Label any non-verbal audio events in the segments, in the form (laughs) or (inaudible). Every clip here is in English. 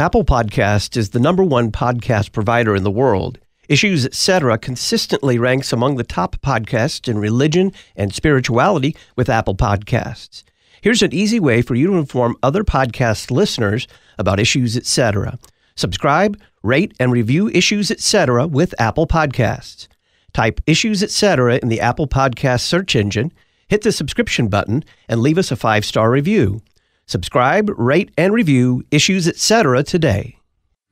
Apple Podcast is the number one podcast provider in the world. Issues Etc. consistently ranks among the top podcasts in religion and spirituality with Apple Podcasts. Here's an easy way for you to inform other podcast listeners about Issues Etc. Subscribe, rate, and review Issues Etc. with Apple Podcasts. Type Issues Etc. in the Apple Podcast search engine, hit the subscription button, and leave us a five star review. Subscribe, rate, and review Issues Etc. today.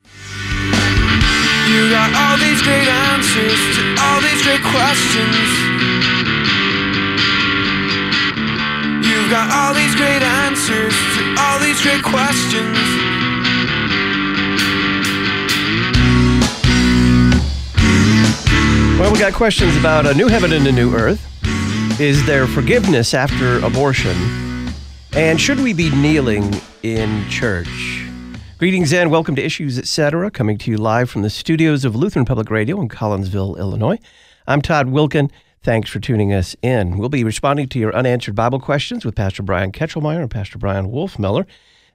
You got all these great answers to all these great questions. You've got all these great answers to all these great questions. Well, we got questions about a new heaven and a new earth. Is there forgiveness after abortion? And should we be kneeling in church? Greetings and welcome to Issues Etc., coming to you live from the studios of Lutheran Public Radio in Collinsville, Illinois. I'm Todd Wilkin. Thanks for tuning us in. We'll be responding to your unanswered Bible questions with Pastor Brian Ketchelmeyer and Pastor Brian Wolfmiller.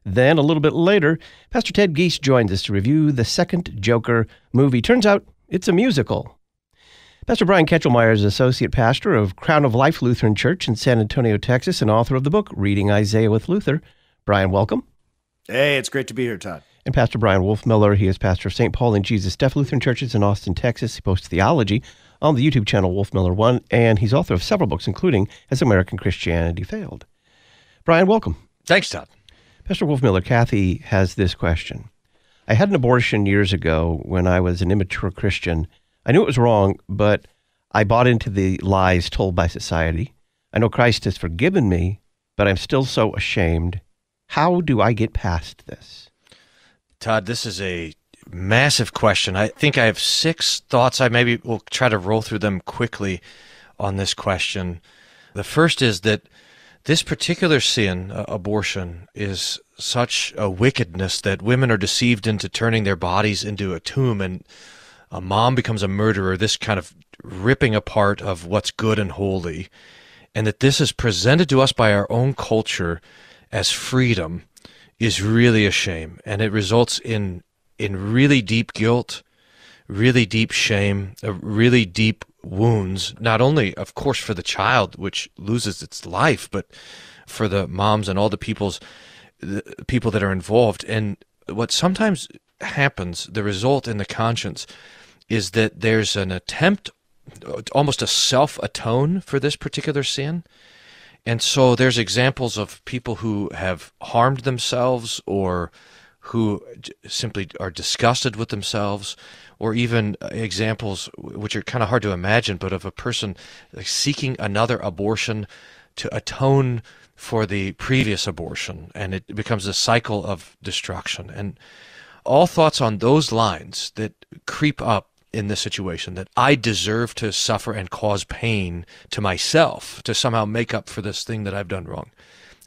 Then, a little bit later, Pastor Ted Geese joins us to review the second Joker movie. Turns out it's a musical. Pastor Brian Ketchelmeyer is associate pastor of Crown of Life Lutheran Church in San Antonio, Texas, and author of the book Reading Isaiah with Luther. Brian, welcome. Hey, it's great to be here, Todd. And Pastor Brian Wolf Miller, he is pastor of St. Paul and Jesus Deaf Lutheran Churches in Austin, Texas. He posts theology on the YouTube channel Wolf Miller One, and he's author of several books, including As American Christianity Failed. Brian, welcome. Thanks, Todd. Pastor Wolf Miller, Kathy has this question. I had an abortion years ago when I was an immature Christian I knew it was wrong, but I bought into the lies told by society. I know Christ has forgiven me, but I'm still so ashamed. How do I get past this? Todd, this is a massive question. I think I have six thoughts. I maybe will try to roll through them quickly on this question. The first is that this particular sin, uh, abortion, is such a wickedness that women are deceived into turning their bodies into a tomb and a mom becomes a murderer, this kind of ripping apart of what's good and holy, and that this is presented to us by our own culture as freedom is really a shame. And it results in, in really deep guilt, really deep shame, uh, really deep wounds, not only, of course, for the child, which loses its life, but for the moms and all the people's the people that are involved. And what sometimes happens, the result in the conscience is that there's an attempt, almost a self atone for this particular sin. And so there's examples of people who have harmed themselves or who simply are disgusted with themselves, or even examples which are kind of hard to imagine, but of a person seeking another abortion to atone for the previous abortion, and it becomes a cycle of destruction. And all thoughts on those lines that creep up in this situation that I deserve to suffer and cause pain to myself to somehow make up for this thing that I've done wrong.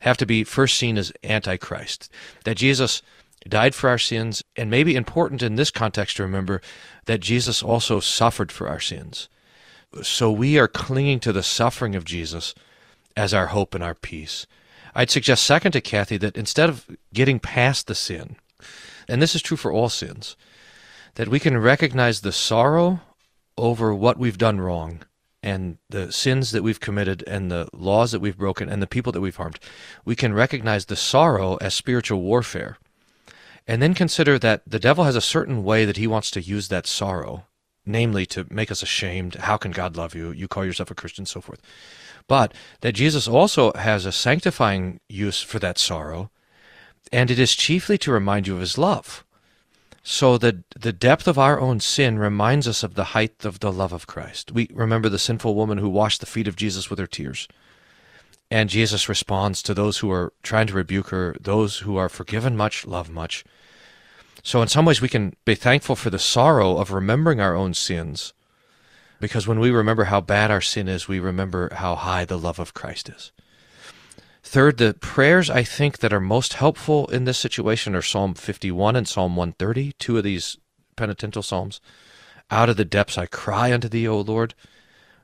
Have to be first seen as antichrist. That Jesus died for our sins, and maybe important in this context to remember that Jesus also suffered for our sins. So we are clinging to the suffering of Jesus as our hope and our peace. I'd suggest, second to Kathy, that instead of getting past the sin, and this is true for all sins, that we can recognize the sorrow over what we've done wrong and the sins that we've committed and the laws that we've broken and the people that we've harmed. We can recognize the sorrow as spiritual warfare and then consider that the devil has a certain way that he wants to use that sorrow, namely to make us ashamed. How can God love you? You call yourself a Christian, so forth. But that Jesus also has a sanctifying use for that sorrow, and it is chiefly to remind you of his love. So the the depth of our own sin reminds us of the height of the love of Christ. We remember the sinful woman who washed the feet of Jesus with her tears. And Jesus responds to those who are trying to rebuke her, those who are forgiven much, love much. So, in some ways, we can be thankful for the sorrow of remembering our own sins, because when we remember how bad our sin is, we remember how high the love of Christ is. Third, the prayers I think that are most helpful in this situation are Psalm 51 and Psalm 130, two of these penitential psalms. Out of the depths I cry unto thee, O Lord.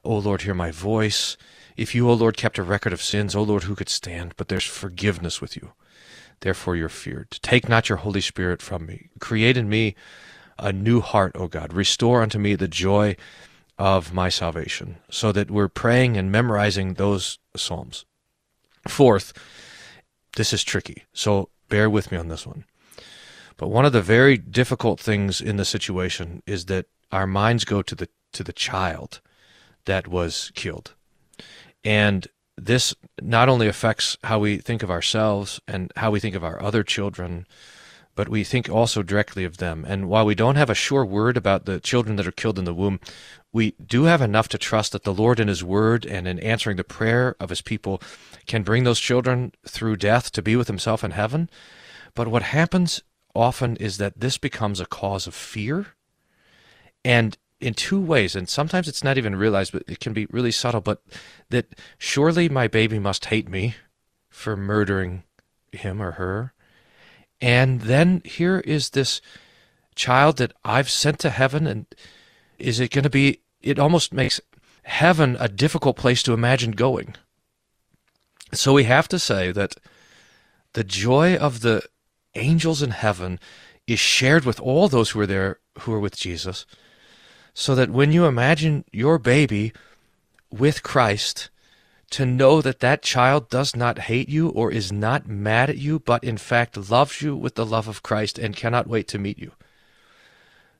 O Lord, hear my voice. If you, O Lord, kept a record of sins, O Lord, who could stand? But there's forgiveness with you. Therefore you're feared. Take not your Holy Spirit from me. Create in me a new heart, O God. Restore unto me the joy of my salvation. So that we're praying and memorizing those psalms. Fourth, this is tricky, so bear with me on this one. But one of the very difficult things in the situation is that our minds go to the to the child that was killed. And this not only affects how we think of ourselves and how we think of our other children, but we think also directly of them. And while we don't have a sure word about the children that are killed in the womb, we do have enough to trust that the Lord in His Word and in answering the prayer of His people can bring those children through death to be with Himself in heaven. But what happens often is that this becomes a cause of fear. And in two ways, and sometimes it's not even realized, but it can be really subtle, but that surely my baby must hate me for murdering him or her. And then here is this child that I've sent to heaven, and is it going to be it almost makes heaven a difficult place to imagine going. So we have to say that the joy of the angels in heaven is shared with all those who are there who are with Jesus, so that when you imagine your baby with Christ, to know that that child does not hate you or is not mad at you, but in fact loves you with the love of Christ and cannot wait to meet you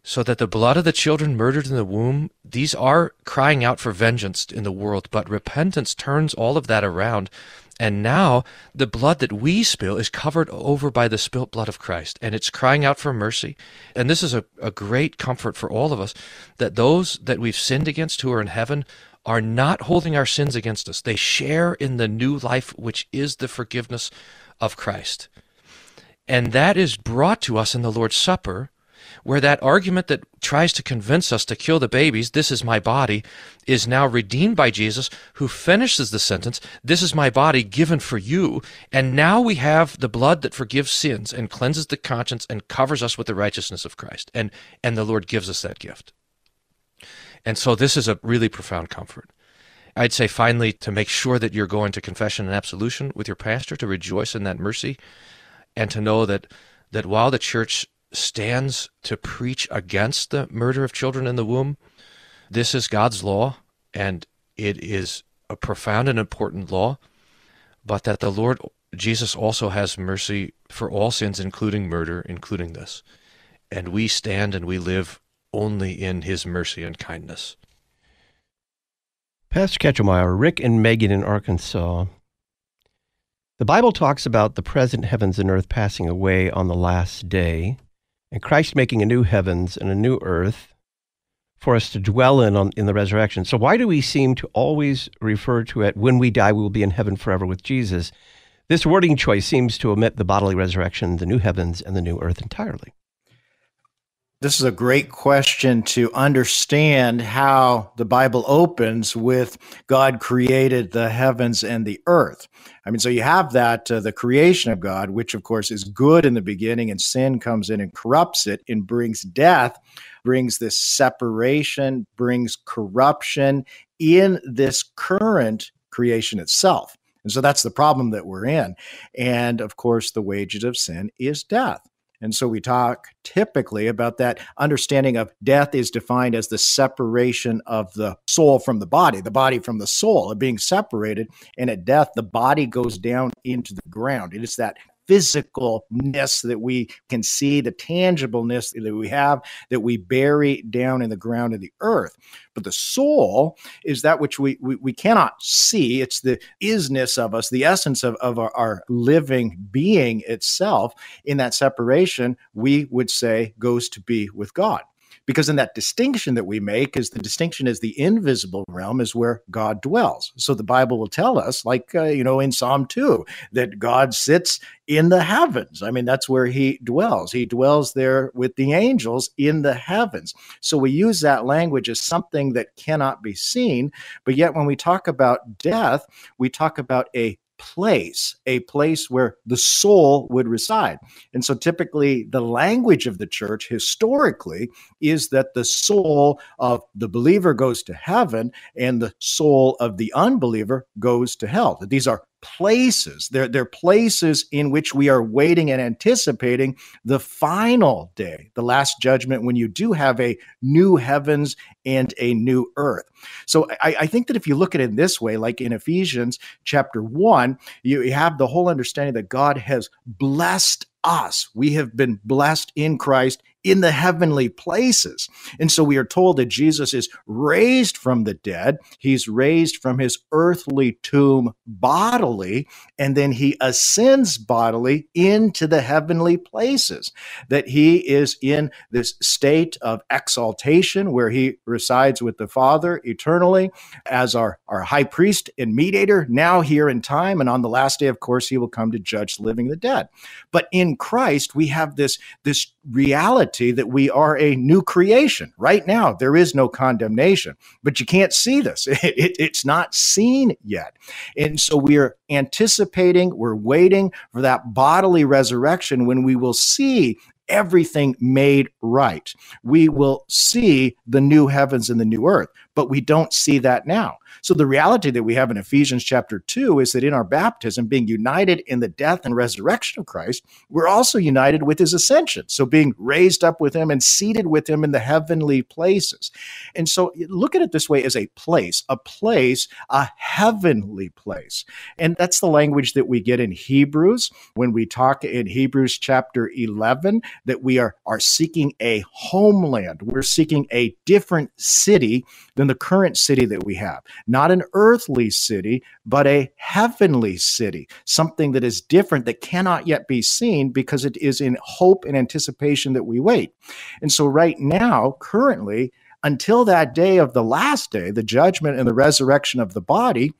so that the blood of the children murdered in the womb, these are crying out for vengeance in the world, but repentance turns all of that around. And now the blood that we spill is covered over by the spilt blood of Christ, and it's crying out for mercy. And this is a, a great comfort for all of us that those that we've sinned against who are in heaven are not holding our sins against us. They share in the new life, which is the forgiveness of Christ. And that is brought to us in the Lord's Supper where that argument that tries to convince us to kill the babies, this is my body, is now redeemed by Jesus, who finishes the sentence, this is my body given for you. And now we have the blood that forgives sins and cleanses the conscience and covers us with the righteousness of Christ. And, and the Lord gives us that gift. And so this is a really profound comfort. I'd say finally to make sure that you're going to confession and absolution with your pastor, to rejoice in that mercy, and to know that that while the church stands to preach against the murder of children in the womb. This is God's law, and it is a profound and important law, but that the Lord Jesus also has mercy for all sins, including murder, including this. And we stand and we live only in his mercy and kindness. Pastor Ketchelmeyer, Rick and Megan in Arkansas. The Bible talks about the present heavens and earth passing away on the last day and Christ making a new heavens and a new earth for us to dwell in on, in the resurrection. So why do we seem to always refer to it when we die we will be in heaven forever with Jesus? This wording choice seems to omit the bodily resurrection, the new heavens and the new earth entirely. This is a great question to understand how the Bible opens with God created the heavens and the earth. I mean, so you have that, uh, the creation of God, which of course is good in the beginning, and sin comes in and corrupts it and brings death, brings this separation, brings corruption in this current creation itself. And so that's the problem that we're in. And of course, the wages of sin is death. And so we talk typically about that understanding of death is defined as the separation of the soul from the body, the body from the soul, of being separated. And at death, the body goes down into the ground. It is that physicalness that we can see, the tangibleness that we have that we bury down in the ground of the earth. But the soul is that which we, we, we cannot see. It's the isness of us, the essence of, of our, our living being itself. In that separation, we would say goes to be with God because in that distinction that we make is the distinction is the invisible realm is where God dwells. So the Bible will tell us, like uh, you know, in Psalm two, that God sits in the heavens. I mean, that's where He dwells. He dwells there with the angels in the heavens. So we use that language as something that cannot be seen. But yet, when we talk about death, we talk about a place, a place where the soul would reside. And so typically, the language of the church historically is that the soul of the believer goes to heaven and the soul of the unbeliever goes to hell. These are places. They're, they're places in which we are waiting and anticipating the final day, the last judgment, when you do have a new heavens and a new earth. So I, I think that if you look at it in this way, like in Ephesians chapter one, you have the whole understanding that God has blessed us. We have been blessed in Christ in the heavenly places. And so we are told that Jesus is raised from the dead. He's raised from his earthly tomb bodily, and then he ascends bodily into the heavenly places. That he is in this state of exaltation where he resides with the Father eternally as our, our high priest and mediator, now here in time. And on the last day, of course, he will come to judge the living the dead. But in Christ, we have this, this reality reality that we are a new creation. Right now, there is no condemnation, but you can't see this. (laughs) It, it, it's not seen yet. And so we are anticipating, we're waiting for that bodily resurrection when we will see everything made right. We will see the new heavens and the new earth but we don't see that now. So the reality that we have in Ephesians chapter 2 is that in our baptism, being united in the death and resurrection of Christ, we're also united with his ascension. So being raised up with him and seated with him in the heavenly places. And so look at it this way as a place, a place, a heavenly place. And that's the language that we get in Hebrews when we talk in Hebrews chapter 11 that we are, are seeking a homeland. We're seeking a different city than the current city that we have. Not an earthly city, but a heavenly city, something that is different that cannot yet be seen because it is in hope and anticipation that we wait. And so, right now, currently, until that day of the last day, the judgment and the resurrection of the body,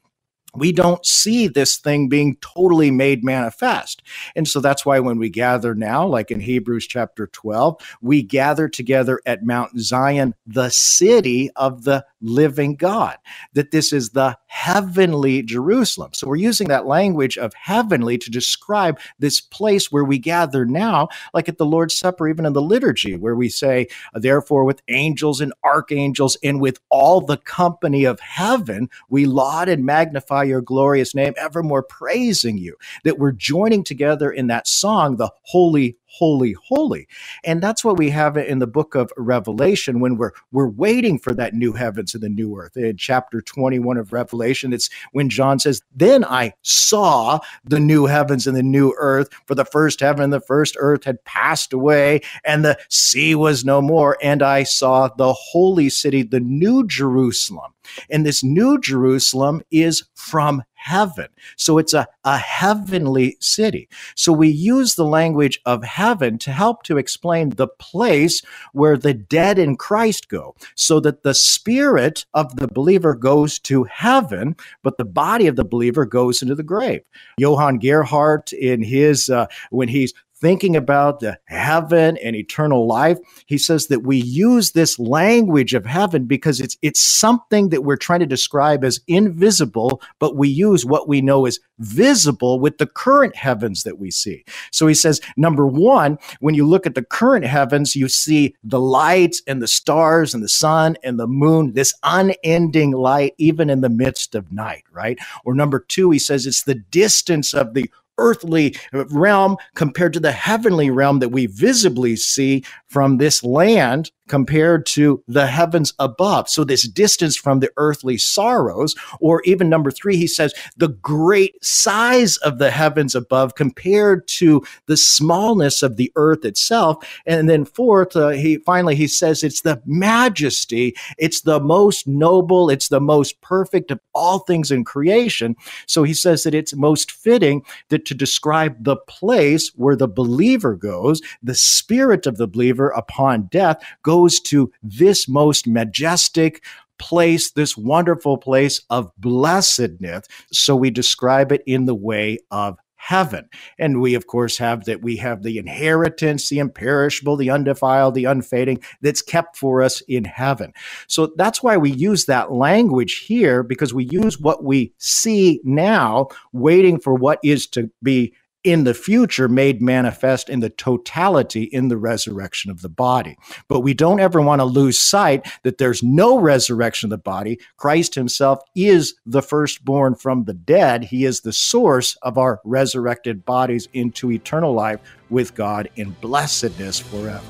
we don't see this thing being totally made manifest. And so that's why when we gather now, like in Hebrews chapter 12, we gather together at Mount Zion, the city of the living God, that this is the heavenly Jerusalem. So we're using that language of heavenly to describe this place where we gather now, like at the Lord's Supper, even in the liturgy, where we say, therefore, with angels and archangels and with all the company of heaven, we laud and magnify your glorious name, evermore praising you. That we're joining together in that song, the Holy, holy, holy. And that's what we have in the book of Revelation when we're we're waiting for that new heavens and the new earth. In chapter 21 of Revelation, it's when John says, Then I saw the new heavens and the new earth, for the first heaven and the first earth had passed away, and the sea was no more. And I saw the holy city, the new Jerusalem. And this new Jerusalem is from heaven. So it's a, a heavenly city. So we use the language of heaven to help to explain the place where the dead in Christ go, so that the spirit of the believer goes to heaven, but the body of the believer goes into the grave. Johann Gerhardt, in his, uh, when he's thinking about the heaven and eternal life. He says that we use this language of heaven because it's it's something that we're trying to describe as invisible, but we use what we know is visible with the current heavens that we see. So he says, number one, when you look at the current heavens, you see the lights and the stars and the sun and the moon, this unending light, even in the midst of night, right? Or number two, he says it's the distance of the earthly uh, realm compared to the heavenly realm that we visibly see from this land compared to the heavens above. So, this distance from the earthly sorrows, or even number three, he says, the great size of the heavens above compared to the smallness of the earth itself. And then, fourth, uh, he finally he says, it's the majesty, it's the most noble, it's the most perfect of all things in creation. So, he says that it's most fitting that to describe the place where the believer goes, the spirit of the believer upon death goes goes to this most majestic place, this wonderful place of blessedness. So we describe it in the way of heaven. And we, of course, have that we have the inheritance, the imperishable, the undefiled, the unfading that's kept for us in heaven. So that's why we use that language here because we use what we see now, waiting for what is to be in the future made manifest in the totality in the resurrection of the body. But we don't ever want to lose sight that there's no resurrection of the body. Christ himself is the firstborn from the dead. He is the source of our resurrected bodies into eternal life with God in blessedness forever.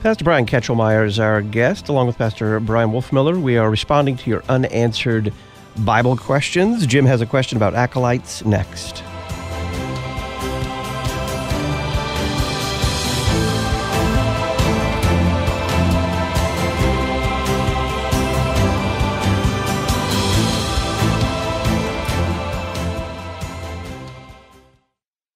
Pastor Brian Ketchelmeyer is our guest, along with Pastor Brian Wolfmiller. We are responding to your unanswered Bible questions. Jim has a question about acolytes next.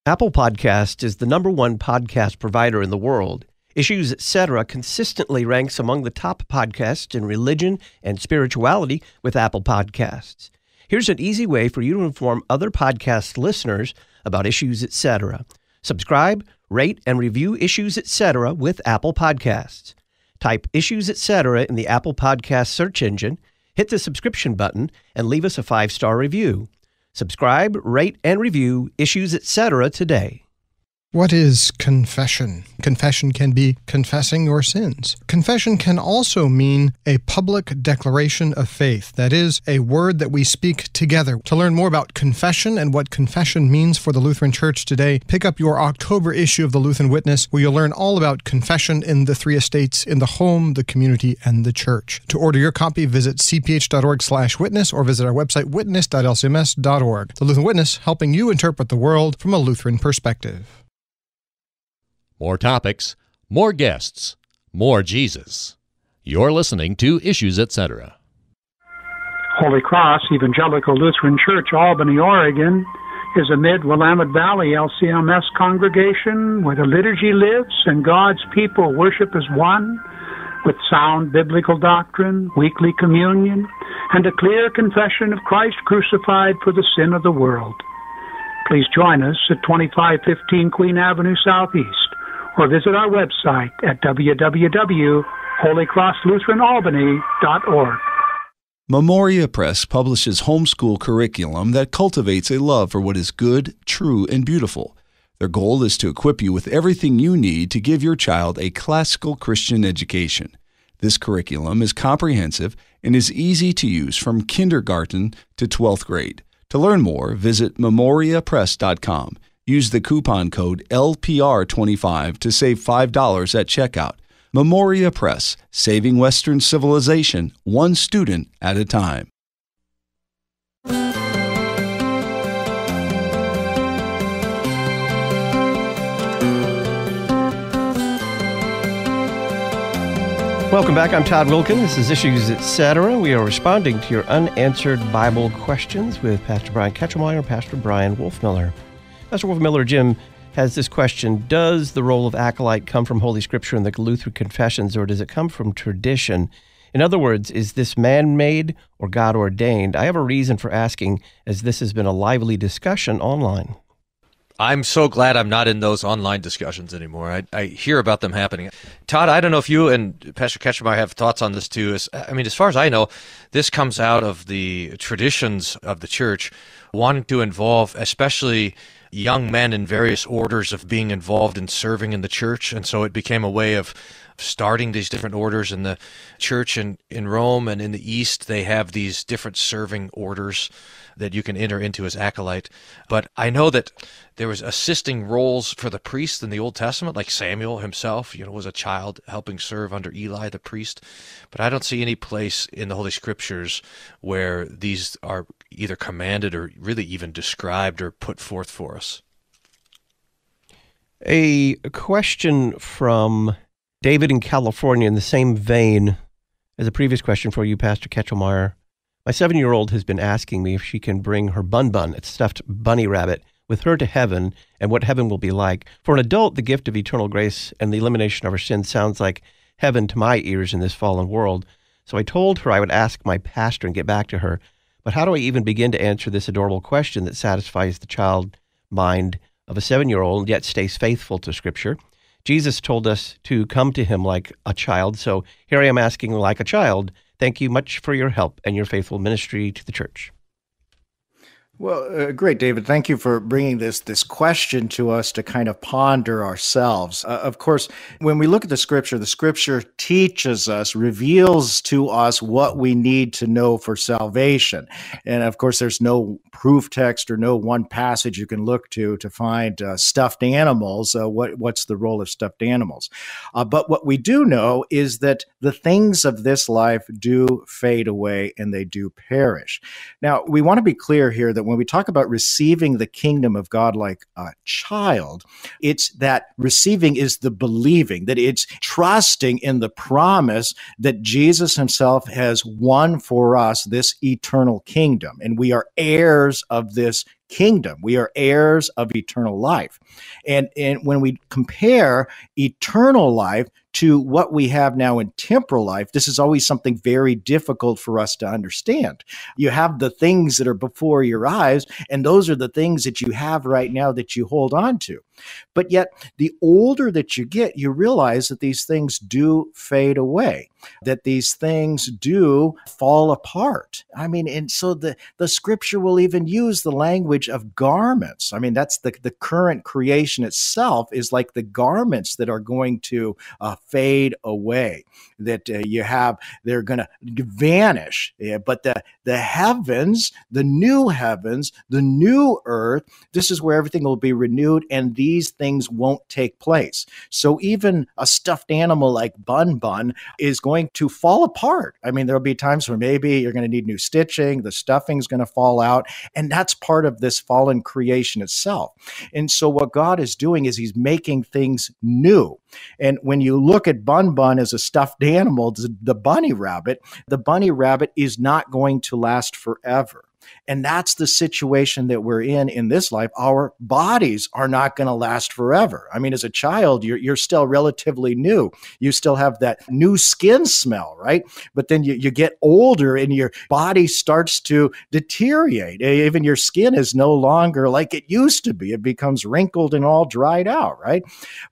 Apple Podcast is the number one podcast provider in the world. Issues Etc. consistently ranks among the top podcasts in religion and spirituality with Apple Podcasts. Here's an easy way for you to inform other podcast listeners about Issues Etc. Subscribe, rate, and review Issues Etc. with Apple Podcasts. Type Issues Etc. in the Apple Podcast search engine, hit the subscription button, and leave us a five star review. Subscribe, rate, and review issues, etc. today. What is confession? Confession can be confessing your sins. Confession can also mean a public declaration of faith, that is, a word that we speak together. To learn more about confession and what confession means for the Lutheran Church today, pick up your October issue of the Lutheran Witness, where you'll learn all about confession in the three estates in the home, the community, and the church. To order your copy, visit cph.org slash witness or visit our website witness.lcms.org. The Lutheran Witness, helping you interpret the world from a Lutheran perspective more topics, more guests, more Jesus. You're listening to Issues Etc. Holy Cross Evangelical Lutheran Church, Albany, Oregon, is a mid Willamette Valley LCMS congregation where the liturgy lives and God's people worship as one with sound biblical doctrine, weekly communion, and a clear confession of Christ crucified for the sin of the world. Please join us at 2515 Queen Avenue Southeast or visit our website at www.holycrosslutheranalbany.org. Memoria Press publishes homeschool curriculum that cultivates a love for what is good, true, and beautiful. Their goal is to equip you with everything you need to give your child a classical Christian education. This curriculum is comprehensive and is easy to use from kindergarten to 12th grade. To learn more, visit memoriapress.com. Use the coupon code LPR25 to save $5 at checkout. Memoria Press, saving Western civilization one student at a time. Welcome back. I'm Todd Wilkin. This is Issues Etc. We are responding to your unanswered Bible questions with Pastor Brian Ketchelmeyer and Pastor Brian Wolfmiller. Pastor Wolf Miller Jim has this question Does the role of acolyte come from Holy Scripture and the Lutheran confessions, or does it come from tradition? In other words, is this man made or God ordained? I have a reason for asking, as this has been a lively discussion online. I'm so glad I'm not in those online discussions anymore. I, I hear about them happening. Todd, I don't know if you and Pastor Ketchumar have thoughts on this too. As, I mean, as far as I know, this comes out of the traditions of the church wanting to involve, especially young men in various orders of being involved in serving in the church. And so it became a way of starting these different orders in the church in, in Rome and in the East. They have these different serving orders that you can enter into as acolyte. But I know that there was assisting roles for the priests in the Old Testament, like Samuel himself, you know, was a child helping serve under Eli the priest. But I don't see any place in the Holy Scriptures where these are either commanded or really even described or put forth for us. A question from David in California in the same vein as a previous question for you, Pastor Ketchelmeyer. My seven year old has been asking me if she can bring her bun bun, a stuffed bunny rabbit, with her to heaven and what heaven will be like. For an adult, the gift of eternal grace and the elimination of our sins sounds like heaven to my ears in this fallen world. So I told her I would ask my pastor and get back to her. But how do I even begin to answer this adorable question that satisfies the child mind of a seven year old yet stays faithful to Scripture? Jesus told us to come to him like a child. So here I am asking like a child Thank you much for your help and your faithful ministry to the church. Well, uh, great, David. Thank you for bringing this this question to us to kind of ponder ourselves. Uh, of course, when we look at the scripture, the scripture teaches us, reveals to us what we need to know for salvation. And of course, there's no proof text or no one passage you can look to to find uh, stuffed animals. Uh, what what's the role of stuffed animals? Uh, but what we do know is that the things of this life do fade away and they do perish. Now, we want to be clear here that when we talk about receiving the kingdom of God like a child, it's that receiving is the believing, that it's trusting in the promise that Jesus himself has won for us this eternal kingdom. And we are heirs of this kingdom. We are heirs of eternal life. And, and when we compare eternal life to what we have now in temporal life, this is always something very difficult for us to understand. You have the things that are before your eyes, and those are the things that you have right now that you hold on to. But yet, the older that you get, you realize that these things do fade away that these things do fall apart. I mean, and so the, the scripture will even use the language of garments. I mean, that's the, the current creation itself is like the garments that are going to uh, fade away, that uh, you have, they're going to vanish. Yeah, but the, the heavens, the new heavens, the new earth, this is where everything will be renewed and these things won't take place. So even a stuffed animal like Bun Bun is going going to fall apart. I mean, there'll be times where maybe you're going to need new stitching, the stuffing's going to fall out, and that's part of this fallen creation itself. And so, what God is doing is He's making things new. And when you look at Bun Bun as a stuffed (laughs) animal, the bunny rabbit, the bunny rabbit is not going to last forever. And that's the situation that we're in in this life. Our bodies are not going to last forever. I mean, as a child, you're, you're still relatively new. You still have that new skin smell, right? But then you, you get older and your body starts to deteriorate. Even your skin is no longer like it used to be. It becomes wrinkled and all dried out, right?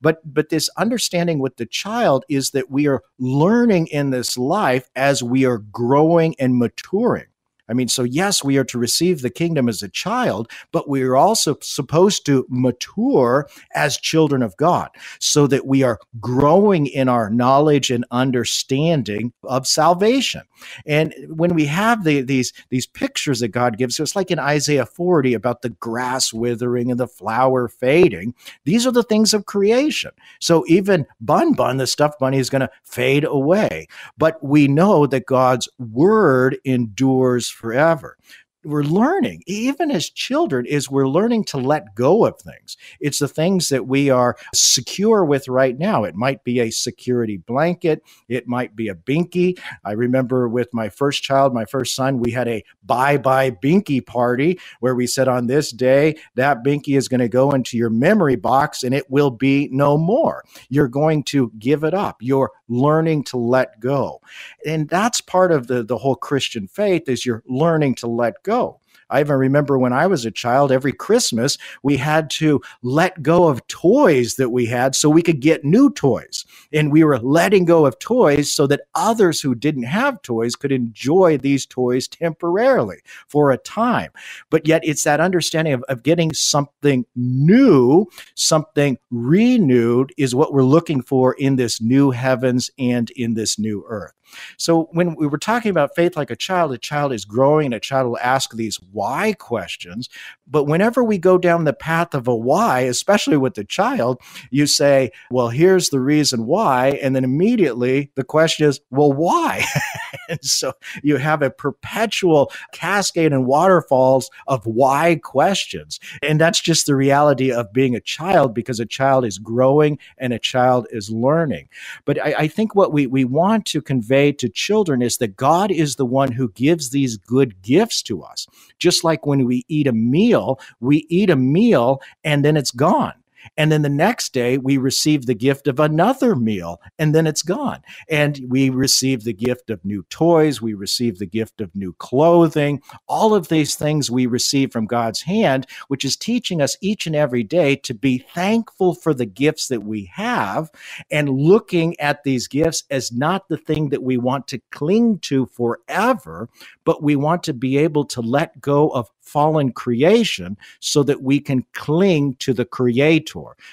But but this understanding with the child is that we are learning in this life as we are growing and maturing. I mean, so yes, we are to receive the kingdom as a child, but we are also supposed to mature as children of God so that we are growing in our knowledge and understanding of salvation. And when we have the, these, these pictures that God gives us, like in Isaiah 40 about the grass withering and the flower fading, these are the things of creation. So even Bun Bun, the stuffed bunny, is going to fade away. But we know that God's word endures forever we're learning even as children is we're learning to let go of things it's the things that we are secure with right now it might be a security blanket it might be a binky i remember with my first child my first son we had a bye bye binky party where we said on this day that binky is going to go into your memory box and it will be no more you're going to give it up you're learning to let go and that's part of the the whole christian faith is you're learning to let go go. I even remember when I was a child, every Christmas we had to let go of toys that we had so we could get new toys. And we were letting go of toys so that others who didn't have toys could enjoy these toys temporarily for a time. But yet it's that understanding of, of getting something new, something renewed is what we're looking for in this new heavens and in this new earth. So when we were talking about faith like a child, a child is growing, a child will ask these why questions. But whenever we go down the path of a why, especially with the child, you say, well, here's the reason why. And then immediately the question is, well, why? (laughs) and so you have a perpetual cascade and waterfalls of why questions. And that's just the reality of being a child because a child is growing and a child is learning. But I, I think what we, we want to convey to children is that God is the one who gives these good gifts to us. Just like when we eat a meal, we eat a meal and then it's gone. And then the next day, we receive the gift of another meal, and then it's gone. And we receive the gift of new toys. We receive the gift of new clothing. All of these things we receive from God's hand, which is teaching us each and every day to be thankful for the gifts that we have and looking at these gifts as not the thing that we want to cling to forever, but we want to be able to let go of fallen creation so that we can cling to the creator.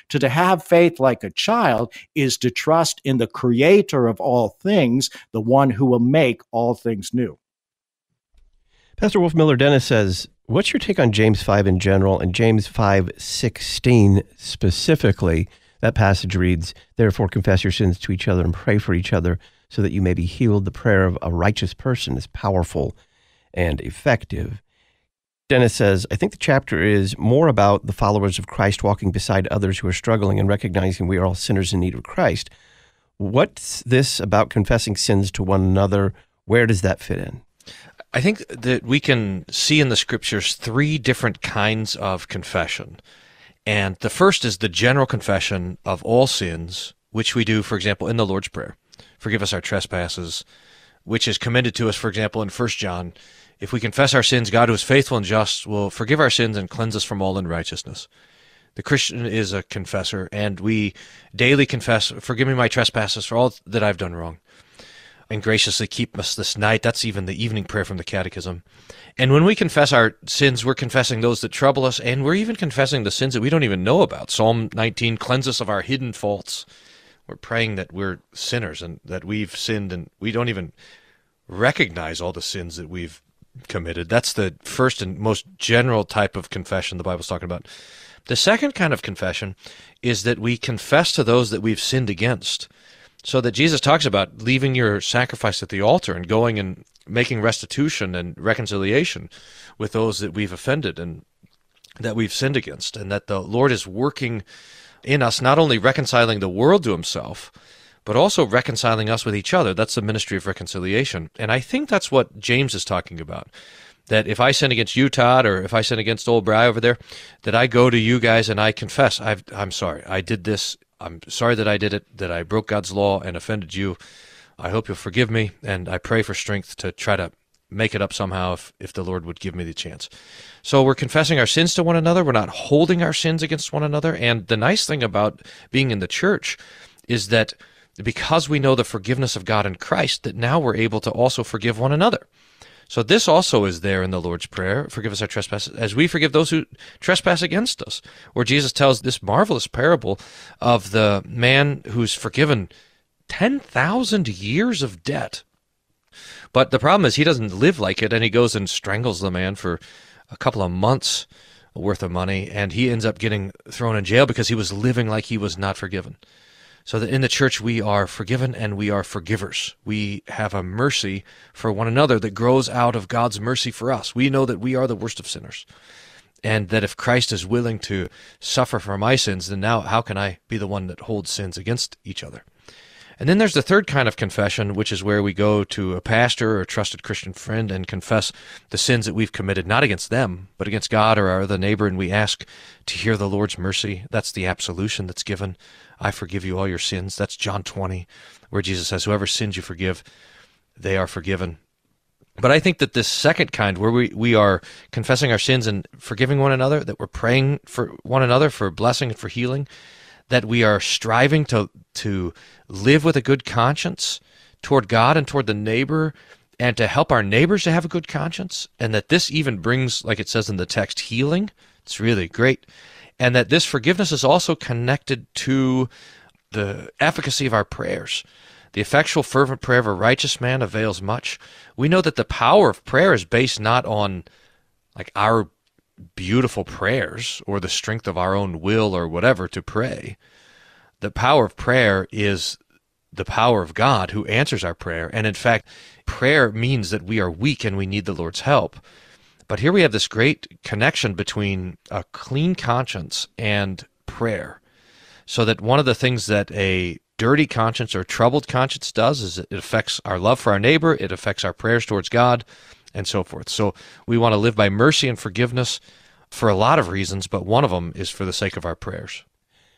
To, to have faith like a child is to trust in the creator of all things, the one who will make all things new. Pastor Wolf Miller Dennis says, What's your take on James 5 in general and James 5 16 specifically? That passage reads, Therefore confess your sins to each other and pray for each other so that you may be healed. The prayer of a righteous person is powerful and effective. Dennis says, I think the chapter is more about the followers of Christ walking beside others who are struggling and recognizing we are all sinners in need of Christ. What's this about confessing sins to one another? Where does that fit in? I think that we can see in the scriptures three different kinds of confession. And the first is the general confession of all sins, which we do, for example, in the Lord's Prayer. Forgive us our trespasses, which is commended to us, for example, in 1 John if we confess our sins, God, who is faithful and just, will forgive our sins and cleanse us from all unrighteousness. The Christian is a confessor, and we daily confess, Forgive me my trespasses for all that I've done wrong, and graciously keep us this night. That's even the evening prayer from the Catechism. And when we confess our sins, we're confessing those that trouble us, and we're even confessing the sins that we don't even know about. Psalm 19 Cleanse us of our hidden faults. We're praying that we're sinners and that we've sinned, and we don't even recognize all the sins that we've committed. That's the first and most general type of confession the Bible's talking about. The second kind of confession is that we confess to those that we've sinned against. So that Jesus talks about leaving your sacrifice at the altar and going and making restitution and reconciliation with those that we've offended and that we've sinned against, and that the Lord is working in us, not only reconciling the world to himself, but also reconciling us with each other. That's the ministry of reconciliation. And I think that's what James is talking about. That if I sin against you, Todd, or if I sin against old Bry over there, that I go to you guys and I confess, i am sorry, I did this. I'm sorry that I did it, that I broke God's law and offended you. I hope you'll forgive me, and I pray for strength to try to make it up somehow if, if the Lord would give me the chance. So we're confessing our sins to one another. We're not holding our sins against one another. And the nice thing about being in the church is that because we know the forgiveness of God in Christ, that now we're able to also forgive one another. So this also is there in the Lord's Prayer. Forgive us our trespasses as we forgive those who trespass against us. Where Jesus tells this marvelous parable of the man who's forgiven 10,000 years of debt. But the problem is he doesn't live like it and he goes and strangles the man for a couple of months worth of money and he ends up getting thrown in jail because he was living like he was not forgiven so that in the church we are forgiven and we are forgivers. We have a mercy for one another that grows out of God's mercy for us. We know that we are the worst of sinners. And that if Christ is willing to suffer for my sins, then now how can I be the one that holds sins against each other? And then there's the third kind of confession, which is where we go to a pastor or a trusted Christian friend and confess the sins that we've committed, not against them, but against God or our other neighbor, and we ask to hear the Lord's mercy. That's the absolution that's given I forgive you all your sins. That's John 20, where Jesus says, Whoever sins you forgive, they are forgiven. But I think that this second kind, where we, we are confessing our sins and forgiving one another, that we're praying for one another for blessing and for healing, that we are striving to, to live with a good conscience toward God and toward the neighbor, and to help our neighbors to have a good conscience, and that this even brings, like it says in the text, healing. It's really great and that this forgiveness is also connected to the efficacy of our prayers. The effectual, fervent prayer of a righteous man avails much. We know that the power of prayer is based not on like our beautiful prayers or the strength of our own will or whatever to pray. The power of prayer is the power of God who answers our prayer. And in fact, prayer means that we are weak and we need the Lord's help. But here we have this great connection between a clean conscience and prayer. So that one of the things that a dirty conscience or troubled conscience does is it affects our love for our neighbor, it affects our prayers towards God, and so forth. So we want to live by mercy and forgiveness for a lot of reasons, but one of them is for the sake of our prayers.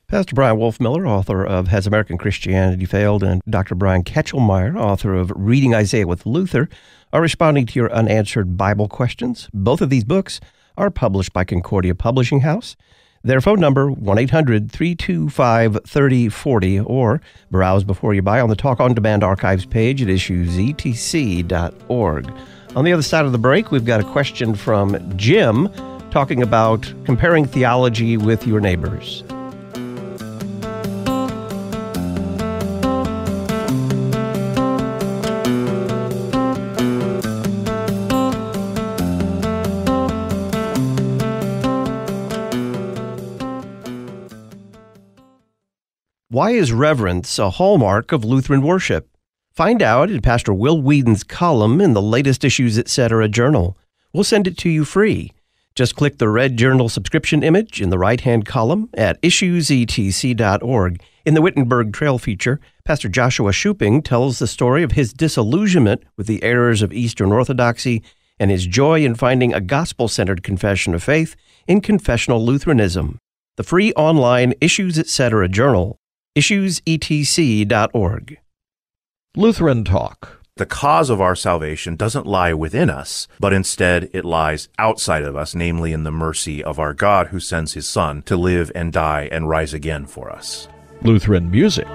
Pastor Brian Wolfmiller, author of Has American Christianity Failed, and Dr. Brian Ketchelmeyer, author of Reading Isaiah with Luther, are responding to your unanswered Bible questions. Both of these books are published by Concordia Publishing House. Their phone number, 1 800 325 3040, or browse before you buy on the Talk on Demand archives page at issuesetc.org. On the other side of the break, we've got a question from Jim talking about comparing theology with your neighbors. Why is reverence a hallmark of Lutheran worship? Find out in Pastor Will Whedon's column in the latest Issues Etc. journal. We'll send it to you free. Just click the red journal subscription image in the right hand column at issuesetc.org. In the Wittenberg Trail feature, Pastor Joshua Schuping tells the story of his disillusionment with the errors of Eastern Orthodoxy and his joy in finding a gospel centered confession of faith in confessional Lutheranism. The free online Issues Etc. journal issuesetc.org. Lutheran Talk. The cause of our salvation doesn't lie within us, but instead it lies outside of us, namely in the mercy of our God who sends his Son to live and die and rise again for us. Lutheran Music.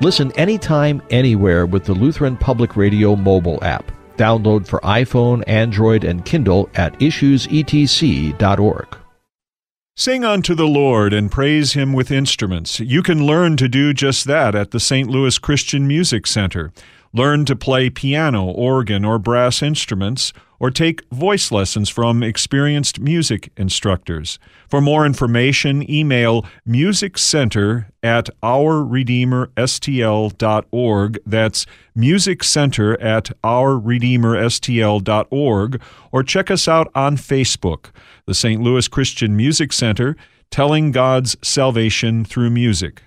Listen anytime, anywhere with the Lutheran Public Radio mobile app. Download for iPhone, Android, and Kindle at issuesetc.org. Sing unto the Lord and praise Him with instruments. You can learn to do just that at the St. Louis Christian Music Center. Learn to play piano, organ, or brass instruments or take voice lessons from experienced music instructors. For more information, email musiccenter at ourredeemerstl.org. That's musiccenter at ourredeemerstl.org, or check us out on Facebook, the St. Louis Christian Music Center, telling God's salvation through music.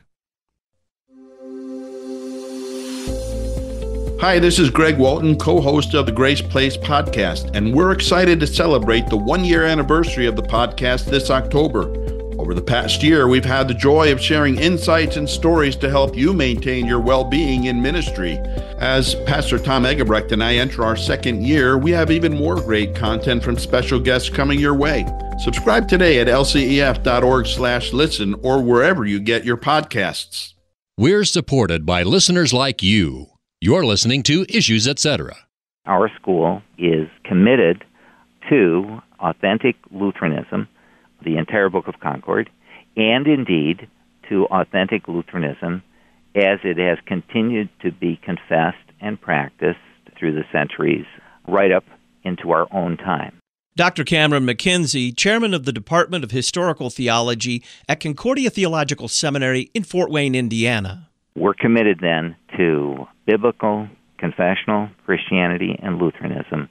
Hi, this is Greg Walton, co host of the Grace Place podcast, and we're excited to celebrate the one year anniversary of the podcast this October. Over the past year, we've had the joy of sharing insights and stories to help you maintain your well being in ministry. As Pastor Tom Egebrecht and I enter our second year, we have even more great content from special guests coming your way. Subscribe today at lcef.org/listen or wherever you get your podcasts. We're supported by listeners like you. You're listening to Issues Etc. Our school is committed to authentic Lutheranism, the entire Book of Concord, and indeed to authentic Lutheranism as it has continued to be confessed and practiced through the centuries right up into our own time. Dr. Cameron McKenzie, chairman of the Department of Historical Theology at Concordia Theological Seminary in Fort Wayne, Indiana. We're committed then to biblical, confessional Christianity and Lutheranism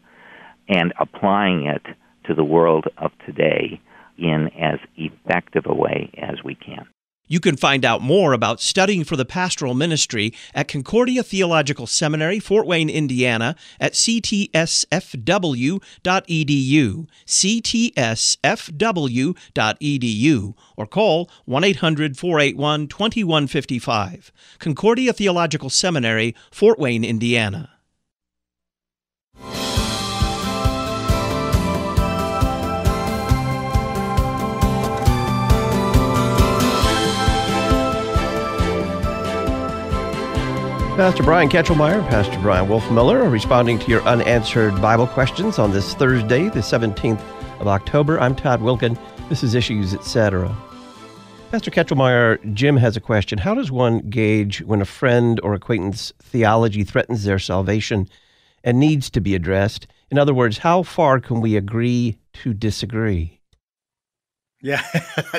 and applying it to the world of today in as effective a way as we can. You can find out more about studying for the pastoral ministry at Concordia Theological Seminary, Fort Wayne, Indiana, at ctsfw.edu, ctsfw.edu, or call 1 800 481 2155. Concordia Theological Seminary, Fort Wayne, Indiana. Pastor Brian Ketchelmeyer, Pastor Brian Wolf Miller, responding to your unanswered Bible questions on this Thursday, the 17th of October. I'm Todd Wilkin. This is Issues, etc. Pastor Ketchelmeyer, Jim has a question. How does one gauge when a friend or acquaintance theology threatens their salvation and needs to be addressed? In other words, how far can we agree to disagree? Yeah, (laughs)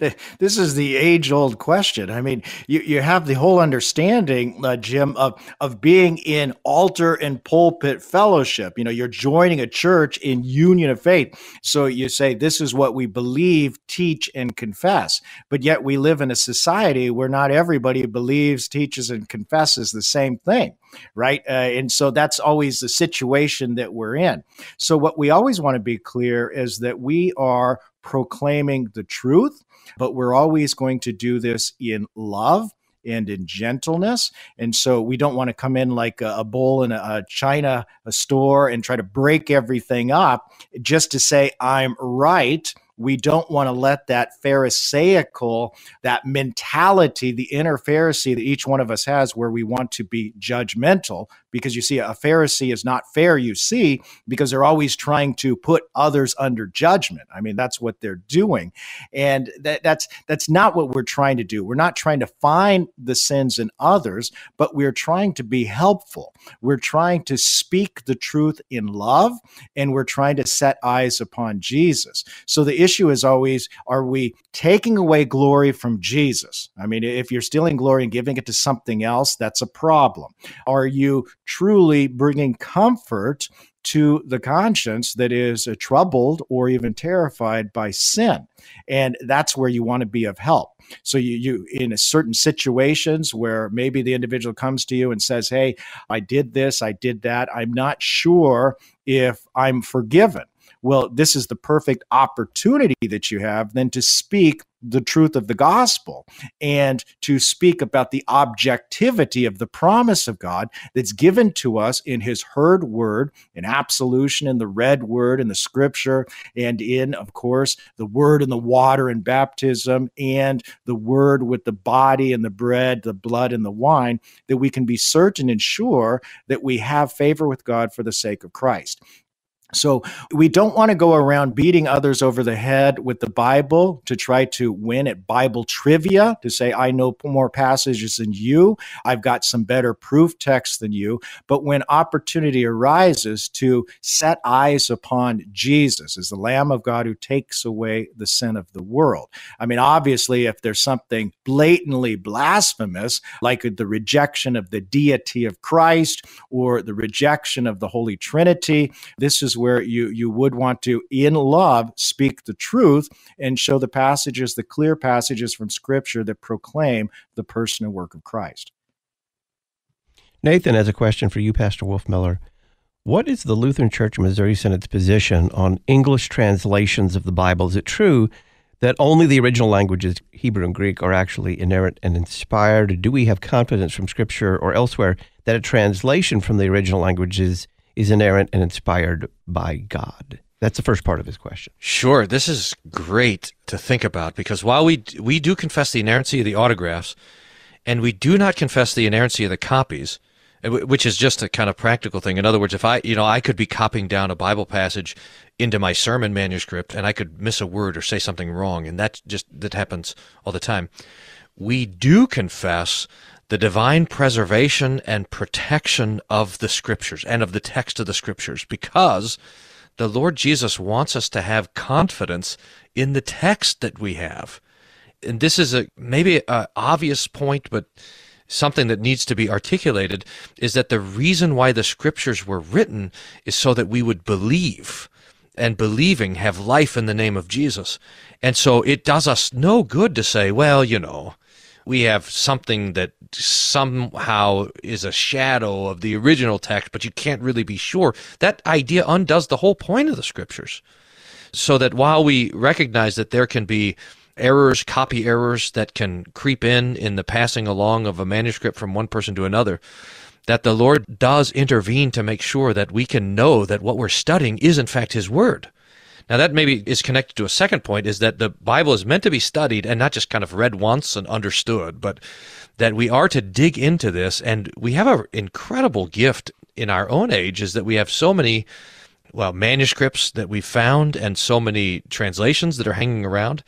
this is the age old question. I mean, you, you have the whole understanding, uh, Jim, of, of being in altar and pulpit fellowship. You know, you're joining a church in union of faith. So you say, this is what we believe, teach, and confess. But yet we live in a society where not everybody believes, teaches, and confesses the same thing right? Uh, and so that's always the situation that we're in. So, what we always want to be clear is that we are proclaiming the truth, but we're always going to do this in love and in gentleness. And so we don't want to come in like a, bowl bull in a, a china a store and try to break everything up just to say I'm right. We don't want to let that Pharisaical, that mentality, the inner Pharisee that each one of us has, where we want to be judgmental, because you see a Pharisee is not fair, you see, because they're always trying to put others under judgment. I mean, that's what they're doing. And that, that's that's not what we're trying to do. We're not trying to find the sins in others, but we're trying to be helpful. We're trying to speak the truth in love, and we're trying to set eyes upon Jesus. So the issue is always are we taking away glory from Jesus? I mean, if you're stealing glory and giving it to something else, that's a problem. Are you truly bringing comfort to the conscience that is uh, troubled or even terrified by sin. And that's where you want to be of help. So you, you in certain situations where maybe the individual comes to you and says, "Hey, I did this, I did that. I'm not sure if I'm forgiven." well, this is the perfect opportunity that you have then to speak the truth of the gospel and to speak about the objectivity of the promise of God that's given to us in his heard word, in absolution, in the read word, in the scripture, and in, of course, the word and the water in baptism, and the word with the body and the bread, the blood and the wine, that we can be certain and sure that we have favor with God for the sake of Christ. So we don't want to go around beating others over the head with the Bible to try to win at Bible trivia to say, I know more passages than you. I've got some better proof text than you. But when opportunity arises to set eyes upon Jesus as the Lamb of God who takes away the sin of the world. I mean, obviously, if there's something blatantly blasphemous, like the rejection of the deity of Christ or the rejection of the Holy Trinity, this is where you you would want to in love speak the truth and show the passages the clear passages from scripture that proclaim the person and work of Christ. Nathan has a question for you Pastor Wolf Miller. What is the Lutheran Church Missouri Synods position on English translations of the Bible? Is it true that only the original languages, Hebrew and Greek, are actually inerrant and inspired? Do we have confidence from Scripture or elsewhere that a translation from the original languages is inerrant and inspired by God? That's the first part of his question. Sure, this is great to think about because while we we do confess the inerrancy of the autographs, and we do not confess the inerrancy of the copies, eh, which is just a kind of practical thing. In other words, if I you know I could be copying down a Bible passage into my sermon manuscript, and I could miss a word or say something wrong, and that just that happens all the time. We do confess the divine preservation and protection of the scriptures and of the text of the scriptures because the Lord Jesus wants us to have confidence in the text that we have. And this is a maybe an obvious point, but something that needs to be articulated is that the reason why the scriptures were written is so that we would believe and believing have life in the name of Jesus. And so it does us no good to say, well, you know, we have something that somehow is a shadow of the original text, but you can't really be sure. That idea undoes the whole point of the scriptures. So that while we recognize that there can be errors, copy errors that can creep in in the passing along of a manuscript from one person to another, that the Lord does intervene to make sure that we can know that what we're studying is in fact His Word. Now that maybe is connected to a second point is that the Bible is meant to be studied and not just kind of read once and understood, but that we are to dig into this and we have an incredible gift in our own age is that we have so many well manuscripts that we found and so many translations that are hanging around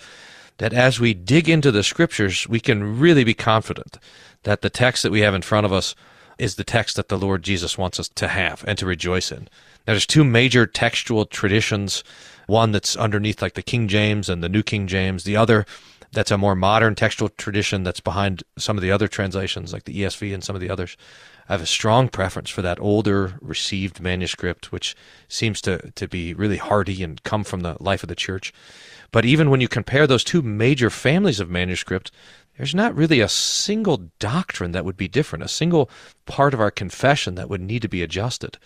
that as we dig into the scriptures we can really be confident that the text that we have in front of us is the text that the Lord Jesus wants us to have and to rejoice in. Now, there's two major textual traditions one that's underneath like the King James and the New King James, the other that's a more modern textual tradition that's behind some of the other translations like the ESV and some of the others. I have a strong preference for that older received manuscript, which seems to, to be really hearty and come from the life of the church. But even when you compare those two major families of manuscript, there's not really a single doctrine that would be different, a single part of our confession that would need to be adjusted.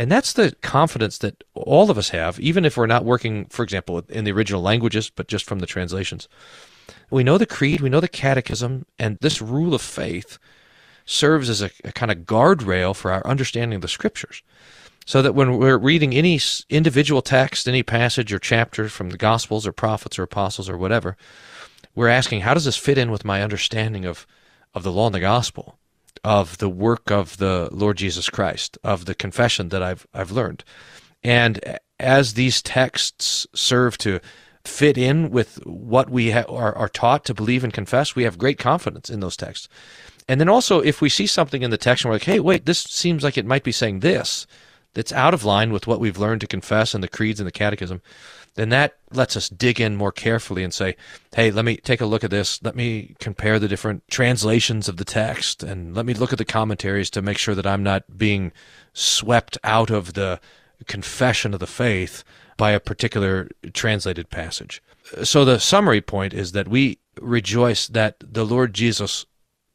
And that's the confidence that all of us have, even if we're not working, for example, in the original languages, but just from the translations. We know the creed, we know the catechism, and this rule of faith serves as a, a kind of guardrail for our understanding of the scriptures. So that when we're reading any individual text, any passage or chapter from the Gospels or prophets or apostles or whatever, we're asking, how does this fit in with my understanding of, of the law and the gospel? of the work of the Lord Jesus Christ, of the confession that I've I've learned. And as these texts serve to fit in with what we ha- are, are taught to believe and confess, we have great confidence in those texts. And then also, if we see something in the text and we're like, hey, wait, this seems like it might be saying this, that's out of line with what we've learned to confess in the creeds and the catechism, then that lets us dig in more carefully and say, hey, let me take a look at this. Let me compare the different translations of the text and let me look at the commentaries to make sure that I'm not being swept out of the confession of the faith by a particular translated passage. So the summary point is that we rejoice that the Lord Jesus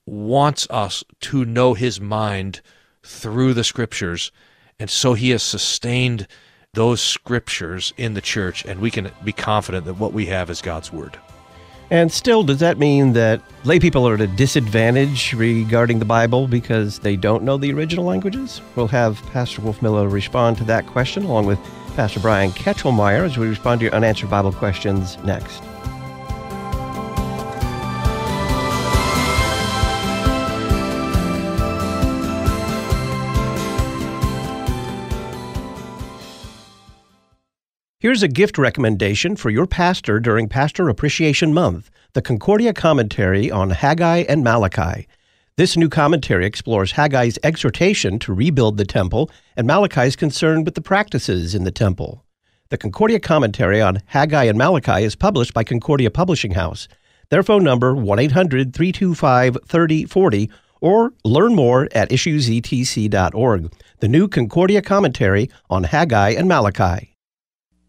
wants us to know his mind through the scriptures. And so he has sustained those scriptures in the church, and we can be confident that what we have is God's word. And still, does that mean that lay people are at a disadvantage regarding the Bible because they don't know the original languages? We'll have Pastor Wolf Miller respond to that question along with Pastor Brian Ketchelmeyer as we respond to your unanswered Bible questions next. Here's a gift recommendation for your pastor during Pastor Appreciation Month the Concordia Commentary on Haggai and Malachi. This new commentary explores Haggai's exhortation to rebuild the temple and Malachi's concern with the practices in the temple. The Concordia Commentary on Haggai and Malachi is published by Concordia Publishing House. Their phone number 1-800-325-3040 or learn more at issuesetc.org. The new Concordia Commentary on Haggai and Malachi.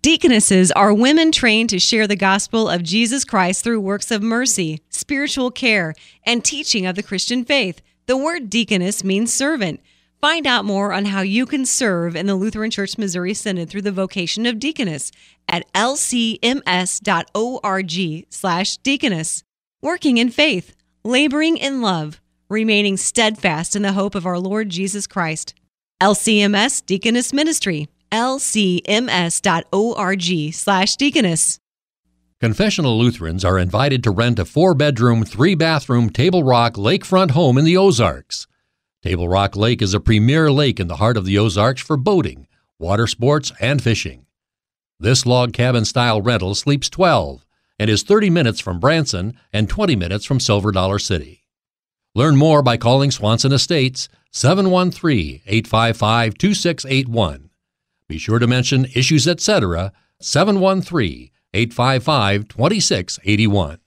Deaconesses are women trained to share the gospel of Jesus Christ through works of mercy, spiritual care, and teaching of the Christian faith. The word deaconess means servant. Find out more on how you can serve in the Lutheran Church Missouri Synod through the vocation of deaconess at lcms.org/deaconess. Working in faith, laboring in love, remaining steadfast in the hope of our Lord Jesus Christ. LCMS Deaconess Ministry lcms.org slash deaconess. Confessional Lutherans are invited to rent a four bedroom, three bathroom Table Rock lakefront home in the Ozarks. Table Rock Lake is a premier lake in the heart of the Ozarks for boating, water sports, and fishing. This log cabin style rental sleeps 12 and is 30 minutes from Branson and 20 minutes from Silver Dollar City. Learn more by calling Swanson Estates 713 855 2681 be sure to mention Issues Etc. 713 855 2681.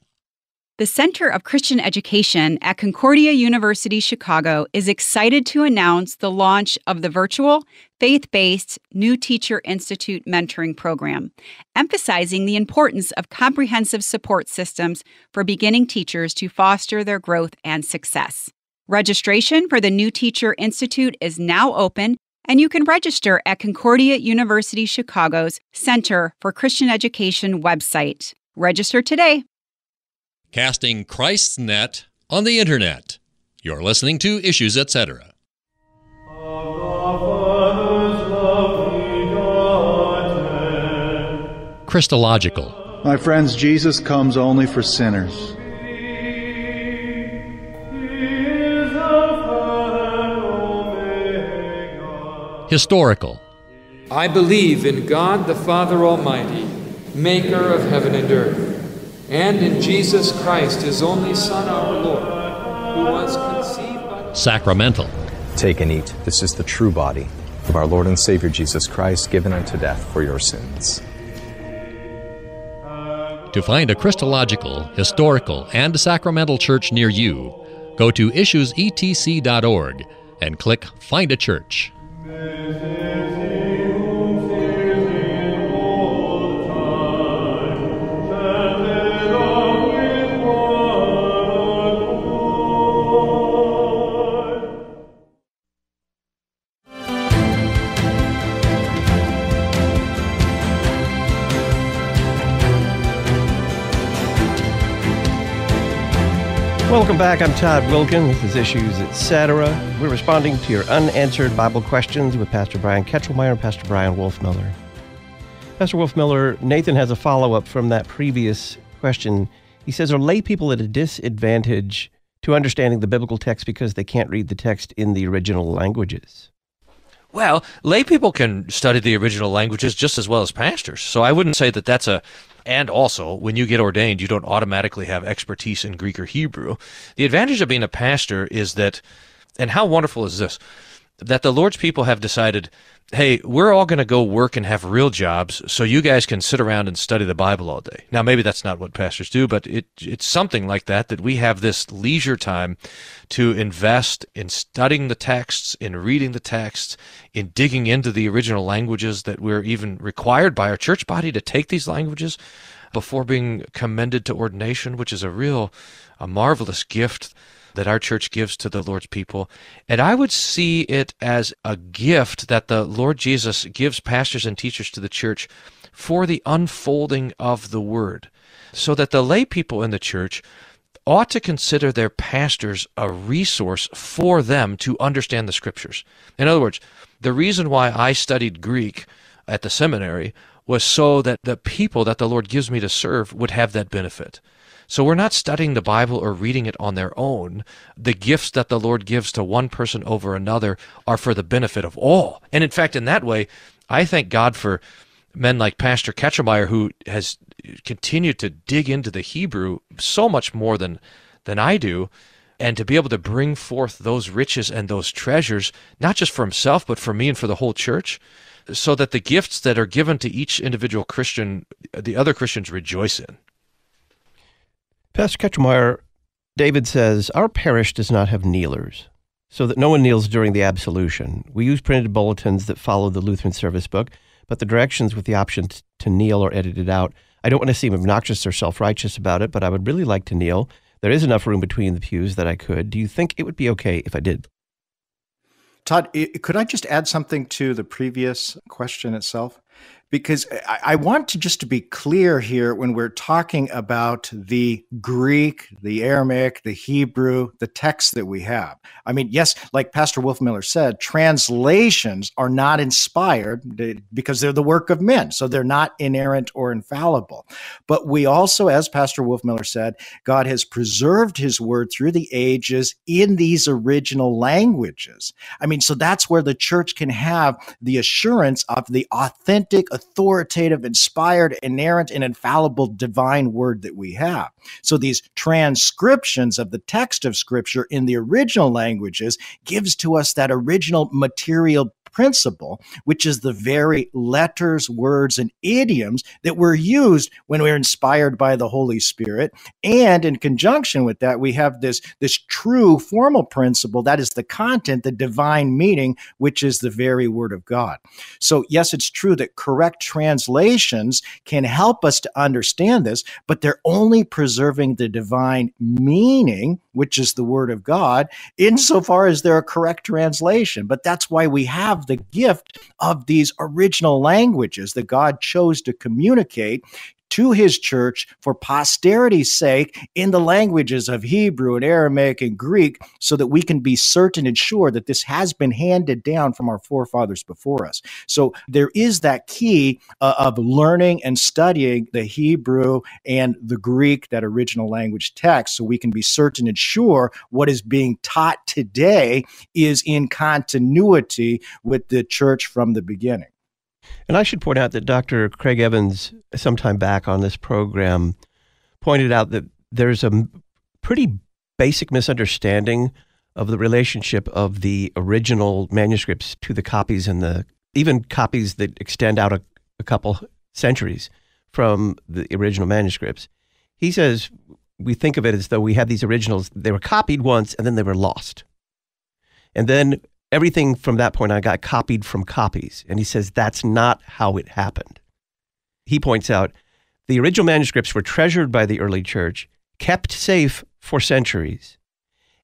The Center of Christian Education at Concordia University Chicago is excited to announce the launch of the virtual, faith based New Teacher Institute mentoring program, emphasizing the importance of comprehensive support systems for beginning teachers to foster their growth and success. Registration for the New Teacher Institute is now open and you can register at Concordia University Chicago's Center for Christian Education website. Register today. Casting Christ's Net on the Internet. You're listening to Issues, etc. Christological. My friends, Jesus comes only for sinners. historical. I believe in God the Father Almighty, maker of heaven and earth, and in Jesus Christ, his only Son, our Lord, who was conceived by. Sacramental. Take and eat. This is the true body of our Lord and Savior Jesus Christ, given unto death for your sins. To find a Christological, historical, and sacramental church near you, go to issuesetc.org and click Find a Church. Jesus. Welcome back. I'm Todd Wilkin. This is Issues Etc. We're responding to your unanswered Bible questions with Pastor Brian Ketchelmeyer and Pastor Brian Wolfmiller. Pastor Wolfmiller, Nathan has a follow up from that previous question. He says, Are lay people at a disadvantage to understanding the biblical text because they can't read the text in the original languages? Well, lay people can study the original languages just as well as pastors. So I wouldn't say that that's a and also, when you get ordained, you don't automatically have expertise in Greek or Hebrew. The advantage of being a pastor is that, and how wonderful is this, that the Lord's people have decided hey, we're all going to go work and have real jobs so you guys can sit around and study the Bible all day. Now, maybe that's not what pastors do, but it, it's something like that, that we have this leisure time to invest in studying the texts, in reading the texts, in digging into the original languages that we're even required by our church body to take these languages before being commended to ordination, which is a real, a marvelous gift that our church gives to the Lord's people. And I would see it as a gift that the Lord Jesus gives pastors and teachers to the church for the unfolding of the word, so that the lay people in the church ought to consider their pastors a resource for them to understand the scriptures. In other words, the reason why I studied Greek at the seminary was so that the people that the Lord gives me to serve would have that benefit. So we're not studying the Bible or reading it on their own. The gifts that the Lord gives to one person over another are for the benefit of all. And in fact, in that way, I thank God for men like Pastor Ketchemeyer who has continued to dig into the Hebrew so much more than than I do and to be able to bring forth those riches and those treasures not just for himself but for me and for the whole church so that the gifts that are given to each individual Christian the other Christians rejoice in Pastor Ketchmeyer, David says, Our parish does not have kneelers, so that no one kneels during the absolution. We use printed bulletins that follow the Lutheran service book, but the directions with the option to kneel are edited out. I don't want to seem obnoxious or self righteous about it, but I would really like to kneel. There is enough room between the pews that I could. Do you think it would be okay if I did? Todd, could I just add something to the previous question itself? because I, I want to just to be clear here when we're talking about the Greek, the Aramaic, the Hebrew, the texts that we have. I mean, yes, like Pastor Wolf Miller said, translations are not inspired because they're the work of men, so they're not inerrant or infallible. But we also, as Pastor Wolf Miller said, God has preserved His Word through the ages in these original languages. I mean, so that's where the church can have the assurance of the authentic authoritative, inspired, inerrant, and infallible divine word that we have. So these transcriptions of the text of scripture in the original languages gives to us that original material principle, which is the very letters, words, and idioms that were used when we are inspired by the Holy Spirit. And in conjunction with that, we have this, this true formal principle that is the content, the divine meaning, which is the very word of God. So, yes, it's true that correct translations can help us to understand this, but they're only preserving the divine meaning, which is the word of God, insofar as they're a correct translation. But that's why we have have the gift of these original languages that God chose to communicate to his church for posterity's sake in the languages of Hebrew and Aramaic and Greek so that we can be certain and sure that this has been handed down from our forefathers before us. So there is that key uh, of learning and studying the Hebrew and the Greek, that original language text, so we can be certain and sure what is being taught today is in continuity with the church from the beginning. And I should point out that Dr. Craig Evans, sometime back on this program, pointed out that there's a pretty basic misunderstanding of the relationship of the original manuscripts to the copies and the even copies that extend out a, a couple centuries from the original manuscripts. He says we think of it as though we have these originals, they were copied once and then they were lost. And then everything from that point on got copied from copies. And he says that's not how it happened. He points out the original manuscripts were treasured by the early church, kept safe for centuries,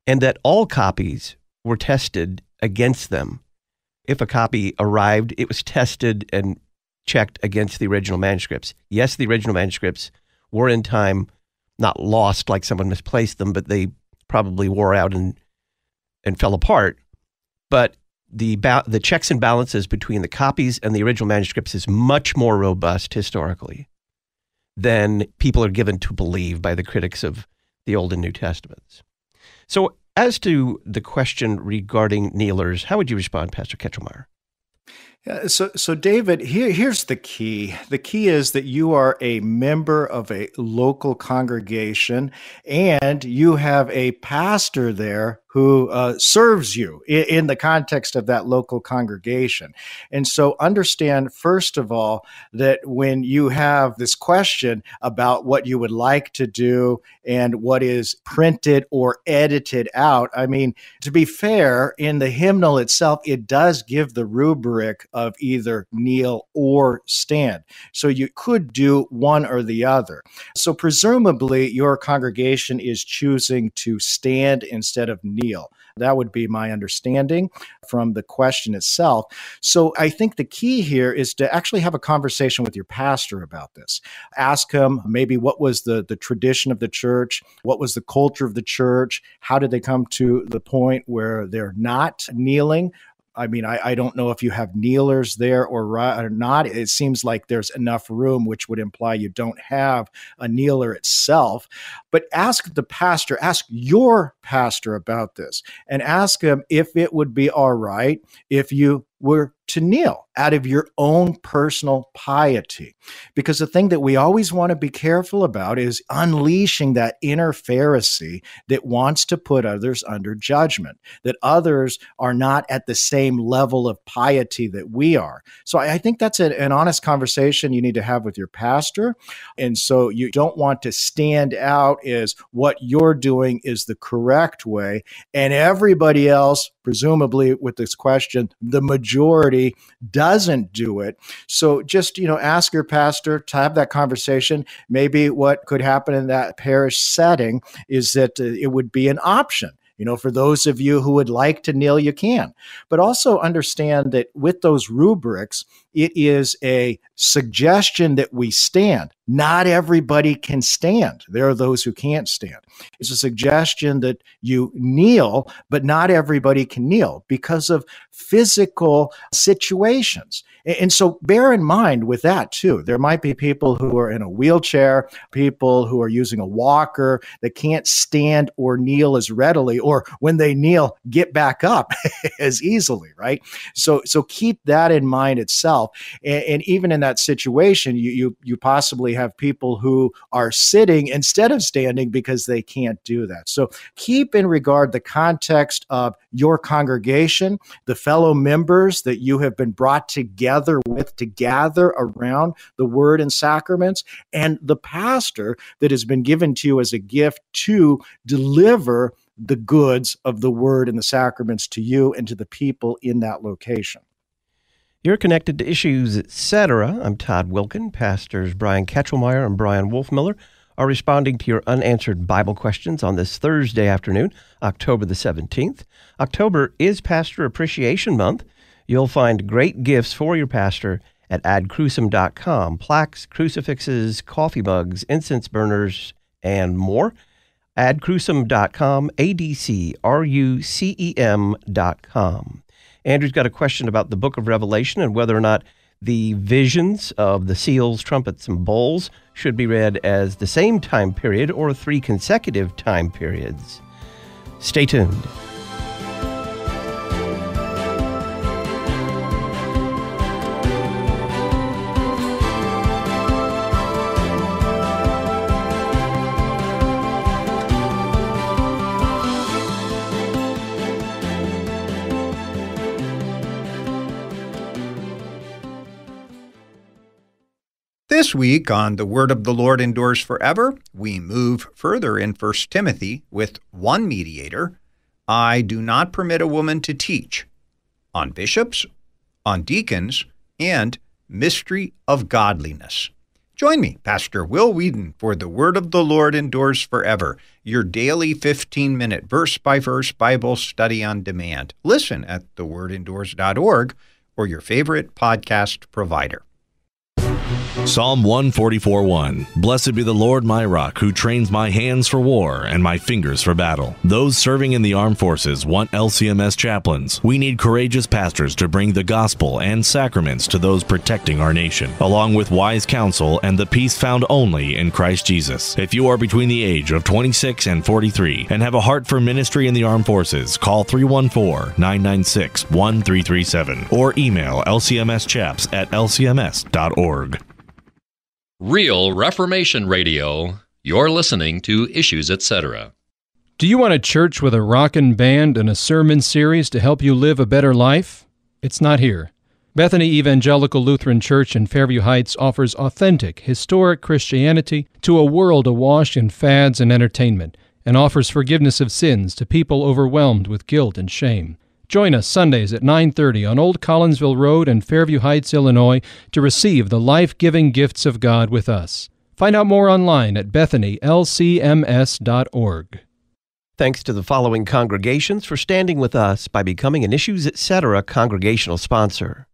and that all copies were tested against them. If a copy arrived, it was tested and checked against the original manuscripts. Yes, the original manuscripts were in time not lost like someone misplaced them, but they probably wore out and and fell apart but the ba- the checks and balances between the copies and the original manuscripts is much more robust historically than people are given to believe by the critics of the Old and New Testaments. So, as to the question regarding kneelers, how would you respond, Pastor Ketchelmeyer? so, so David, here, here's the key. The key is that you are a member of a local congregation and you have a pastor there who uh, serves you in, in, the context of that local congregation. And so understand, first of all, that when you have this question about what you would like to do and what is printed or edited out, I mean, to be fair, in the hymnal itself, it does give the rubric of either kneel or stand. So you could do one or the other. So presumably, your congregation is choosing to stand instead of kneel that would be my understanding from the question itself. So I think the key here is to actually have a conversation with your pastor about this. Ask him maybe what was the, the tradition of the church? What was the culture of the church? How did they come to the point where they're not kneeling? I mean, I, I don't know if you have kneelers there or, or not. It seems like there's enough room, which would imply you don't have a kneeler itself. But ask the pastor, ask your pastor about this, and ask him if it would be all right if you were to kneel out of your own personal piety. Because the thing that we always want to be careful about is unleashing that inner Pharisee that wants to put others under judgment, that others are not at the same level of piety that we are. So I, I think that's a, an honest conversation you need to have with your pastor. And so you don't want to stand out as what you're doing is the correct way. And everybody else, presumably with this question, the majority doesn't do it. So just, you know, ask your pastor to have that conversation. Maybe what could happen in that parish setting is that uh, it would be an option. You know, for those of you who would like to kneel, you can. But also understand that with those rubrics, it is a suggestion that we stand. Not everybody can stand. There are those who can't stand. It's a suggestion that you kneel, but not everybody can kneel because of physical situations. And so bear in mind with that too. There might be people who are in a wheelchair, people who are using a walker that can't stand or kneel as readily, or when they kneel, get back up (laughs) as easily, right? So so keep that in mind itself yourself. And, and even in that situation, you, you, you possibly have people who are sitting instead of standing because they can't do that. So keep in regard the context of your congregation, the fellow members that you have been brought together with to gather around the word and sacraments, and the pastor that has been given to you as a gift to deliver the goods of the word and the sacraments to you and to the people in that location. You're connected to issues, etc. I'm Todd Wilkin. Pastors Brian Ketchelmeyer and Brian Wolfmiller are responding to your unanswered Bible questions on this Thursday afternoon, October the 17th. October is Pastor Appreciation Month. You'll find great gifts for your pastor at adcrucem.com plaques, crucifixes, coffee mugs, incense burners, and more. Adcrucem.com, A D C R U C E M.com. Andrew's got a question about the book of Revelation and whether or not the visions of the seals, trumpets, and bowls should be read as the same time period or three consecutive time periods. Stay tuned. This week on The Word of the Lord Endures Forever, we move further in 1 Timothy with one mediator I do not permit a woman to teach, on bishops, on deacons, and mystery of godliness. Join me, Pastor Will Whedon, for The Word of the Lord Endures Forever, your daily 15 minute verse by verse Bible study on demand. Listen at thewordendures.org or your favorite podcast provider. Psalm 144:1 Blessed be the Lord my rock who trains my hands for war and my fingers for battle. Those serving in the armed forces want LCMS chaplains. We need courageous pastors to bring the gospel and sacraments to those protecting our nation, along with wise counsel and the peace found only in Christ Jesus. If you are between the age of 26 and 43 and have a heart for ministry in the armed forces, call 314-996-1337 or email lcmschaps at lcms.org. Real Reformation Radio, you're listening to Issues Etc. Do you want a church with a rockin' band and a sermon series to help you live a better life? It's not here. Bethany Evangelical Lutheran Church in Fairview Heights offers authentic, historic Christianity to a world awash in fads and entertainment, and offers forgiveness of sins to people overwhelmed with guilt and shame. Join us Sundays at 9:30 on Old Collinsville Road in Fairview Heights, Illinois, to receive the life-giving gifts of God with us. Find out more online at bethanylcms.org. Thanks to the following congregations for standing with us by becoming an Issues Etc. congregational sponsor.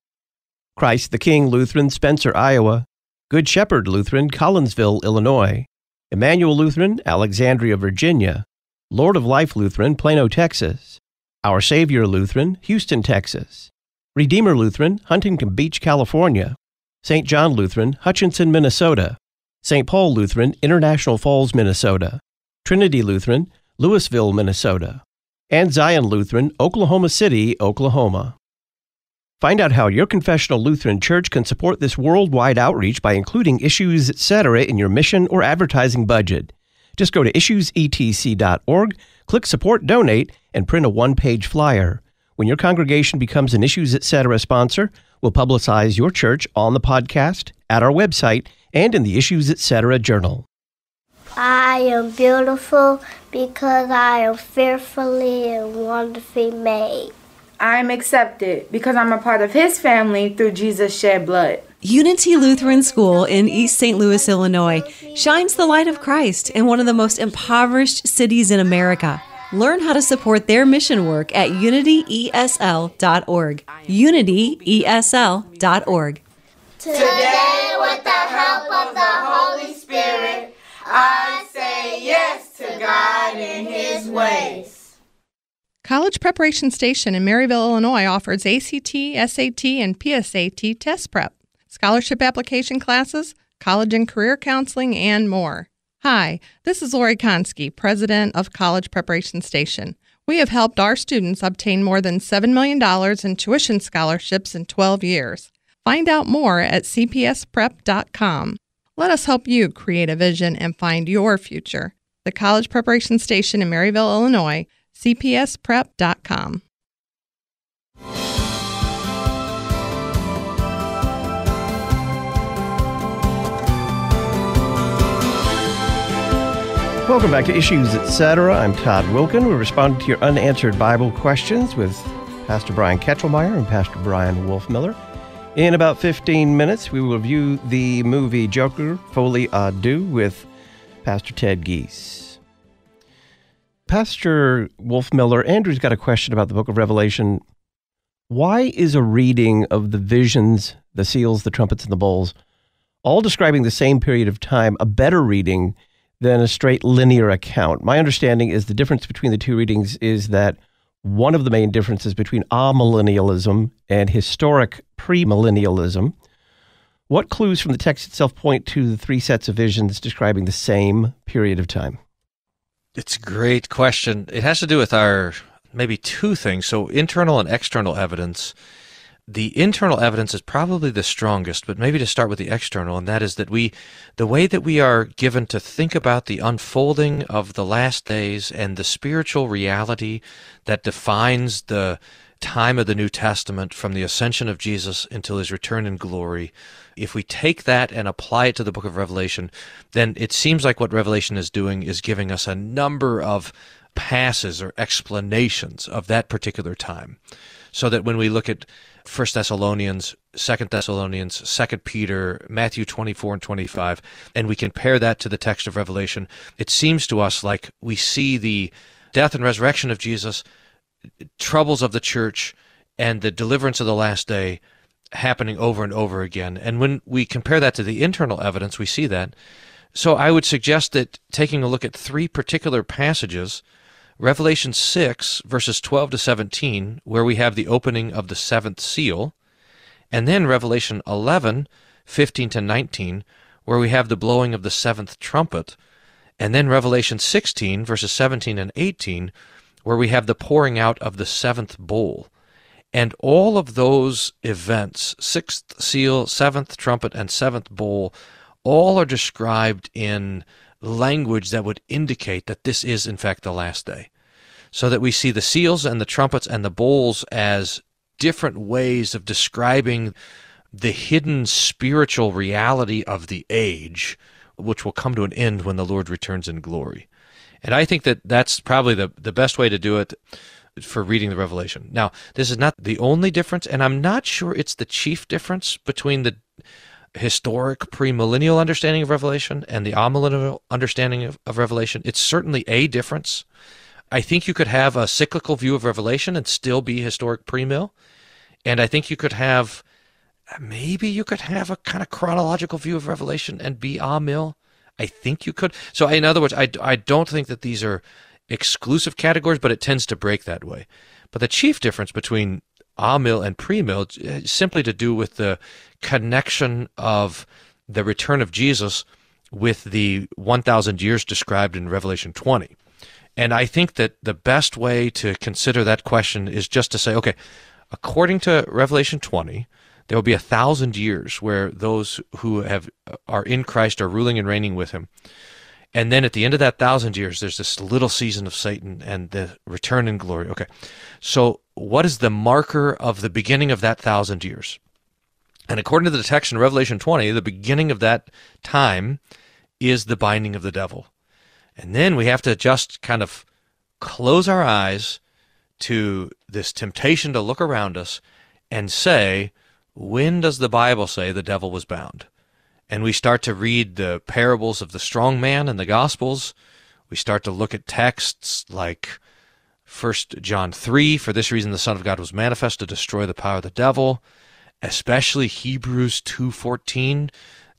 Christ the King Lutheran, Spencer, Iowa. Good Shepherd Lutheran, Collinsville, Illinois. Emmanuel Lutheran, Alexandria, Virginia. Lord of Life Lutheran, Plano, Texas. Our Savior Lutheran, Houston, Texas. Redeemer Lutheran, Huntington Beach, California. St. John Lutheran, Hutchinson, Minnesota. St. Paul Lutheran, International Falls, Minnesota. Trinity Lutheran, Louisville, Minnesota. And Zion Lutheran, Oklahoma City, Oklahoma. Find out how your confessional Lutheran church can support this worldwide outreach by including issues, etc., in your mission or advertising budget. Just go to issuesetc.org Click Support Donate and print a one page flyer. When your congregation becomes an Issues Etc. sponsor, we'll publicize your church on the podcast, at our website, and in the Issues Etc. journal. I am beautiful because I am fearfully and wonderfully made. I am accepted because I'm a part of His family through Jesus' shed blood. Unity Lutheran School in East St. Louis, Illinois, shines the light of Christ in one of the most impoverished cities in America. Learn how to support their mission work at unityesl.org. Unityesl.org. Today, with the help of the Holy Spirit, I say yes to God and His ways. College Preparation Station in Maryville, Illinois offers ACT, SAT, and PSAT test prep scholarship application classes, college and career counseling, and more. Hi, this is Lori Konski, president of College Preparation Station. We have helped our students obtain more than $7 million in tuition scholarships in 12 years. Find out more at cpsprep.com. Let us help you create a vision and find your future. The College Preparation Station in Maryville, Illinois, cpsprep.com. Welcome back to Issues Etc. I'm Todd Wilkin. We're responding to your unanswered Bible questions with Pastor Brian Ketchelmeyer and Pastor Brian Wolfmiller. In about 15 minutes, we will view the movie Joker Foley à with Pastor Ted Geese. Pastor Wolfmiller, Andrew's got a question about the book of Revelation. Why is a reading of the visions, the seals, the trumpets, and the bowls, all describing the same period of time, a better reading than a straight linear account. My understanding is the difference between the two readings is that one of the main differences between amillennialism and historic premillennialism. What clues from the text itself point to the three sets of visions describing the same period of time? It's a great question. It has to do with our maybe two things. So, internal and external evidence the internal evidence is probably the strongest, but maybe to start with the external, and that is that we, the way that we are given to think about the unfolding of the last days and the spiritual reality that defines the time of the New Testament from the ascension of Jesus until his return in glory, if we take that and apply it to the book of Revelation, then it seems like what Revelation is doing is giving us a number of passes or explanations of that particular time. So that when we look at First Thessalonians, Second Thessalonians, Second Peter, Matthew 24 and 25, and we compare that to the text of Revelation, it seems to us like we see the death and resurrection of Jesus, troubles of the church, and the deliverance of the last day happening over and over again. And when we compare that to the internal evidence, we see that. So I would suggest that taking a look at three particular passages Revelation 6, verses 12 to 17, where we have the opening of the seventh seal, and then Revelation 11, 15 to 19, where we have the blowing of the seventh trumpet, and then Revelation 16, verses 17 and 18, where we have the pouring out of the seventh bowl. And all of those events, sixth seal, seventh trumpet, and seventh bowl, all are described in language that would indicate that this is, in fact, the last day. So that we see the seals and the trumpets and the bowls as different ways of describing the hidden spiritual reality of the age, which will come to an end when the Lord returns in glory. And I think that that's probably the, the best way to do it for reading the Revelation. Now, this is not the only difference, and I'm not sure it's the chief difference between the historic premillennial understanding of Revelation and the amillennial understanding of, of Revelation, it's certainly a difference. I think you could have a cyclical view of Revelation and still be historic premill. And I think you could have maybe you could have a kind of chronological view of Revelation and be amill. I think you could. So in other words, I, I don't think that these are exclusive categories, but it tends to break that way. But the chief difference between amill and premill uh, simply to do with the connection of the return of Jesus with the 1,000 years described in Revelation 20. And I think that the best way to consider that question is just to say, okay, according to Revelation 20, there will be a thousand years where those who have are in Christ are ruling and reigning with him. And then at the end of that thousand years, there's this little season of Satan and the return in glory. Okay. So what is the marker of the beginning of that thousand years? And according to the text in Revelation 20, the beginning of that time is the binding of the devil. And then we have to just kind of close our eyes to this temptation to look around us and say, when does the Bible say the devil was bound? And we start to read the parables of the strong man in the Gospels. We start to look at texts like First John 3 For this reason the Son of God was manifest to destroy the power of the devil especially Hebrews 2:14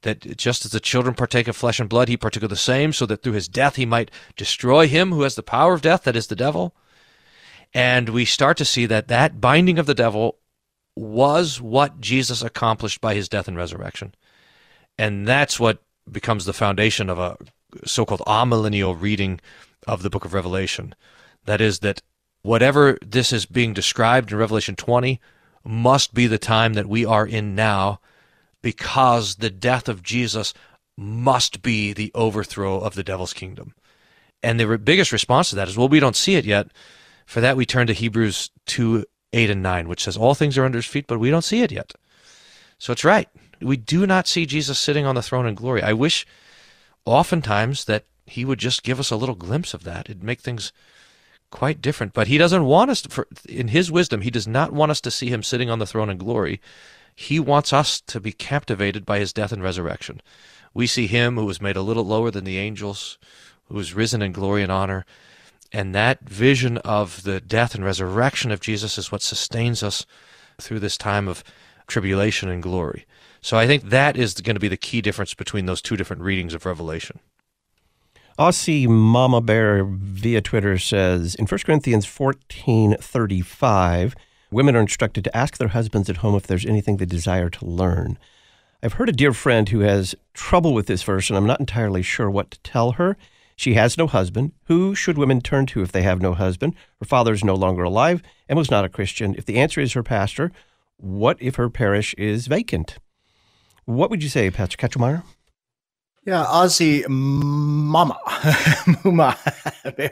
that just as the children partake of flesh and blood he partook of the same so that through his death he might destroy him who has the power of death that is the devil and we start to see that that binding of the devil was what Jesus accomplished by his death and resurrection and that's what becomes the foundation of a so-called amillennial reading of the book of Revelation that is that whatever this is being described in Revelation 20 must be the time that we are in now because the death of Jesus must be the overthrow of the devil's kingdom. And the re- biggest response to that is, well, we don't see it yet. For that, we turn to Hebrews 2 8 and 9, which says, All things are under his feet, but we don't see it yet. So it's right. We do not see Jesus sitting on the throne in glory. I wish oftentimes that he would just give us a little glimpse of that. It'd make things quite different. But he doesn't want us, to, for, in his wisdom, he does not want us to see him sitting on the throne in glory. He wants us to be captivated by his death and resurrection. We see him who was made a little lower than the angels, who was risen in glory and honor. And that vision of the death and resurrection of Jesus is what sustains us through this time of tribulation and glory. So I think that is going to be the key difference between those two different readings of Revelation. Aussie Mama Bear via Twitter says in 1 Corinthians fourteen thirty-five, women are instructed to ask their husbands at home if there's anything they desire to learn. I've heard a dear friend who has trouble with this verse, and I'm not entirely sure what to tell her. She has no husband. Who should women turn to if they have no husband? Her father is no longer alive and was not a Christian. If the answer is her pastor, what if her parish is vacant? What would you say, Pastor Ketchelmeyer? Yeah, Aussie mama, (laughs) mama.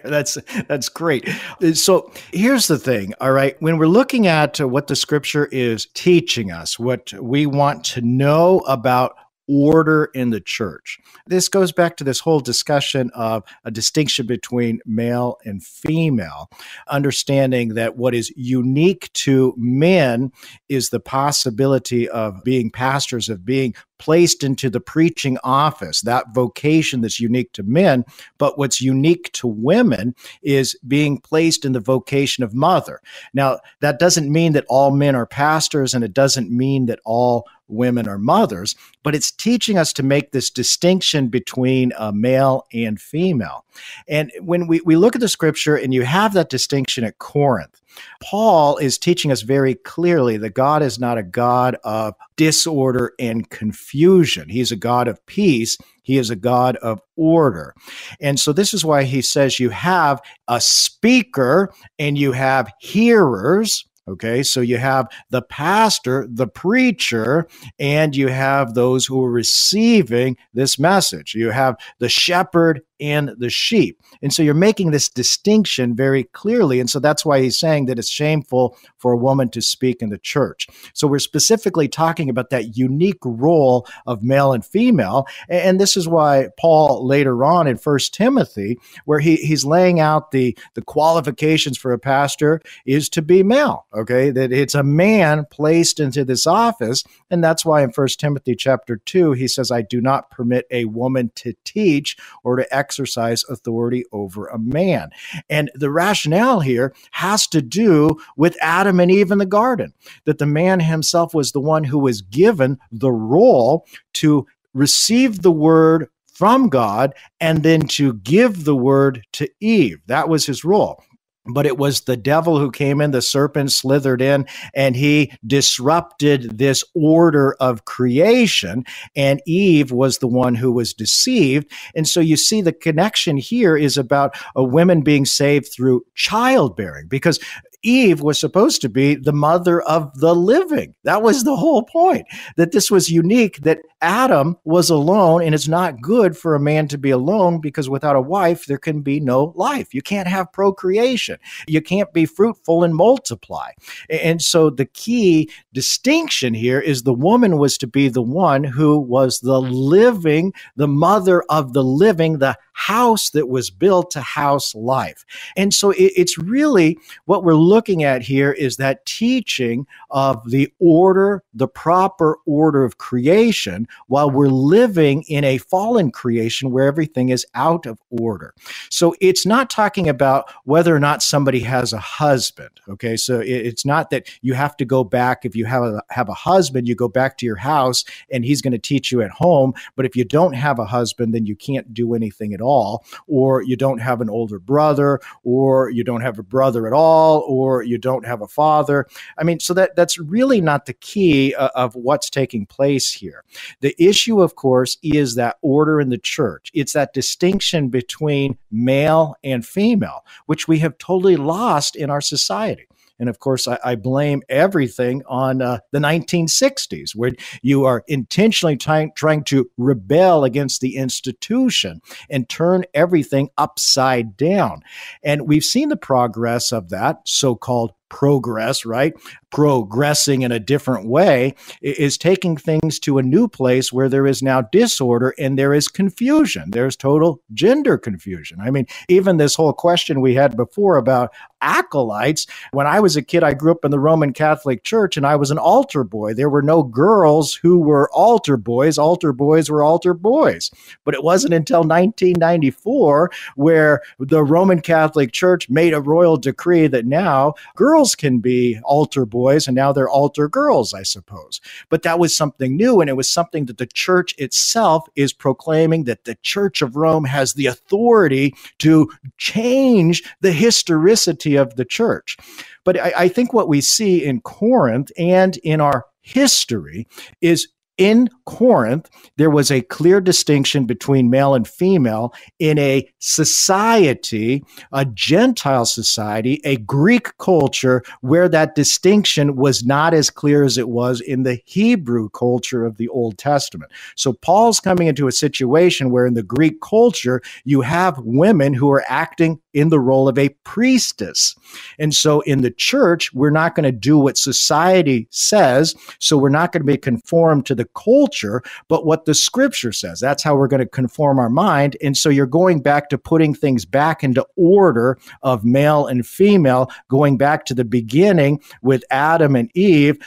that's that's great. Uh, so here's the thing. All right, when we're looking at uh, what the scripture is teaching us, what we want to know about order in the church. This goes back to this whole discussion of a distinction between male and female, understanding that what is unique to men is the possibility of being pastors, of being placed into the preaching office, that vocation that's unique to men. But what's unique to women is being placed in the vocation of mother. Now, that doesn't mean that all men are pastors, and it doesn't mean that all women are mothers, but it's teaching us to make this distinction between a male and female. And when we, we look at the scripture and you have that distinction at Corinth, Paul is teaching us very clearly that God is not a God of disorder and confusion. He's a God of peace. He is a God of order. And so this is why he says you have a speaker and you have hearers. Okay, so you have the pastor, the preacher, and you have those who are receiving this message. You have the shepherd and the sheep. And so you're making this distinction very clearly. And so that's why he's saying that it's shameful for a woman to speak in the church. So we're specifically talking about that unique role of male and female. And this is why Paul later on in First Timothy, where he, he's laying out the, the qualifications for a pastor is to be male. Okay. That it's a man placed into this office. And that's why in First Timothy chapter two, he says, I do not permit a woman to teach or to exercise exercise authority over a man. And the rationale here has to do with Adam and Eve in the garden, that the man himself was the one who was given the role to receive the word from God and then to give the word to Eve. That was his role but it was the devil who came in, the serpent slithered in, and he disrupted this order of creation. And Eve was the one who was deceived. And so you see the connection here is about a woman being saved through childbearing, because Eve was supposed to be the mother of the living. That was the whole point, that this was unique, that Adam was alone, and it's not good for a man to be alone because without a wife, there can be no life. You can't have procreation, you can't be fruitful and multiply. And so the key distinction here is the woman was to be the one who was the living, the mother of the living, the house that was built to house life. And so it, it's really what we're looking at here is that teaching of the order, the proper order of creation, while we're living in a fallen creation where everything is out of order. So it's not talking about whether or not somebody has a husband. Okay. So it, it's not that you have to go back. If you have a, have a husband, you go back to your house and he's going to teach you at home. But if you don't have a husband, then you can't do anything at all all, or you don't have an older brother, or you don't have a brother at all, or you don't have a father. I mean, so that that's really not the key uh, of what's taking place here. The issue, of course, is that order in the church. It's that distinction between male and female, which we have totally lost in our society. And of course, I, I blame everything on uh, the 1960s, where you are intentionally trying to rebel against the institution and turn everything upside down. And we've seen the progress of that so called progress, right? Progressing in a different way is taking things to a new place where there is now disorder and there is confusion. There's total gender confusion. I mean, even this whole question we had before about acolytes. When I was a kid, I grew up in the Roman Catholic Church and I was an altar boy. There were no girls who were altar boys. Altar boys were altar boys. But it wasn't until 1994 where the Roman Catholic Church made a royal decree that now girls girls can be altar boys and now they're altar girls, I suppose. But that was something new. And it was something that the church itself is proclaiming that the church of Rome has the authority to change the historicity of the church. But I, I think what we see in Corinth and in our history is in Corinth, there was a clear distinction between male and female in a society, a Gentile society, a Greek culture, where that distinction was not as clear as it was in the Hebrew culture of the Old Testament. So Paul's coming into a situation where in the Greek culture, you have women who are acting in the role of a priestess. And so in the church, we're not going to do what society says. So we're not going to be conformed to the culture, but what the scripture says. That's how we're going to conform our mind. And so you're going back to putting things back into order of male and female, going back to the beginning with Adam and Eve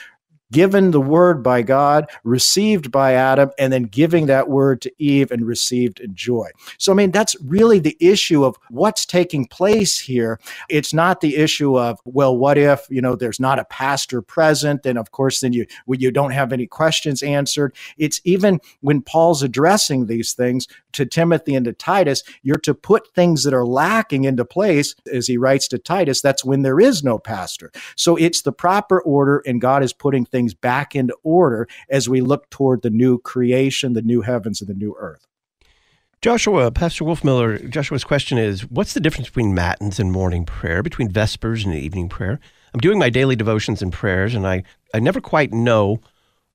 given the word by God, received by Adam, and then giving that word to Eve and received in joy. So, I mean, that's really the issue of what's taking place here. It's not the issue of, well, what if, you know, there's not a pastor present? Then, of course, then you, you don't have any questions answered. It's even when Paul's addressing these things to Timothy and to Titus, you're to put things that are lacking into place. As he writes to Titus, that's when there is no pastor. So it's the proper order, and God is putting things things back into order as we look toward the new creation, the new heavens, and the new earth. Joshua, Pastor Wolfmiller, Joshua's question is What's the difference between Matins and morning prayer, between Vespers and evening prayer? I'm doing my daily devotions and prayers, and I, I never quite know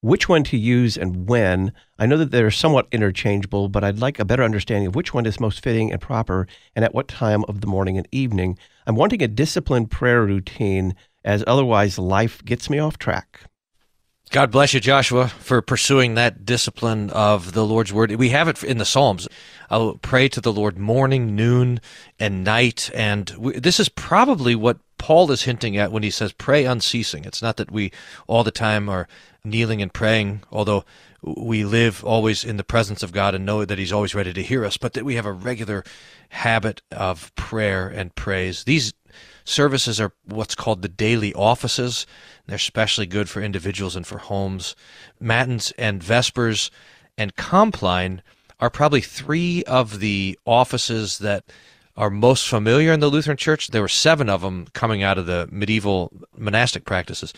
which one to use and when. I know that they're somewhat interchangeable, but I'd like a better understanding of which one is most fitting and proper and at what time of the morning and evening. I'm wanting a disciplined prayer routine, as otherwise life gets me off track. God bless you, Joshua, for pursuing that discipline of the Lord's word. We have it in the Psalms. I'll pray to the Lord morning, noon, and night. And we, this is probably what Paul is hinting at when he says, pray unceasing. It's not that we all the time are kneeling and praying, although we live always in the presence of God and know that He's always ready to hear us, but that we have a regular habit of prayer and praise. These services are what's called the daily offices. They're especially good for individuals and for homes. Matins and Vespers and Compline are probably three of the offices that are most familiar in the Lutheran Church. There were seven of them coming out of the medieval monastic practices.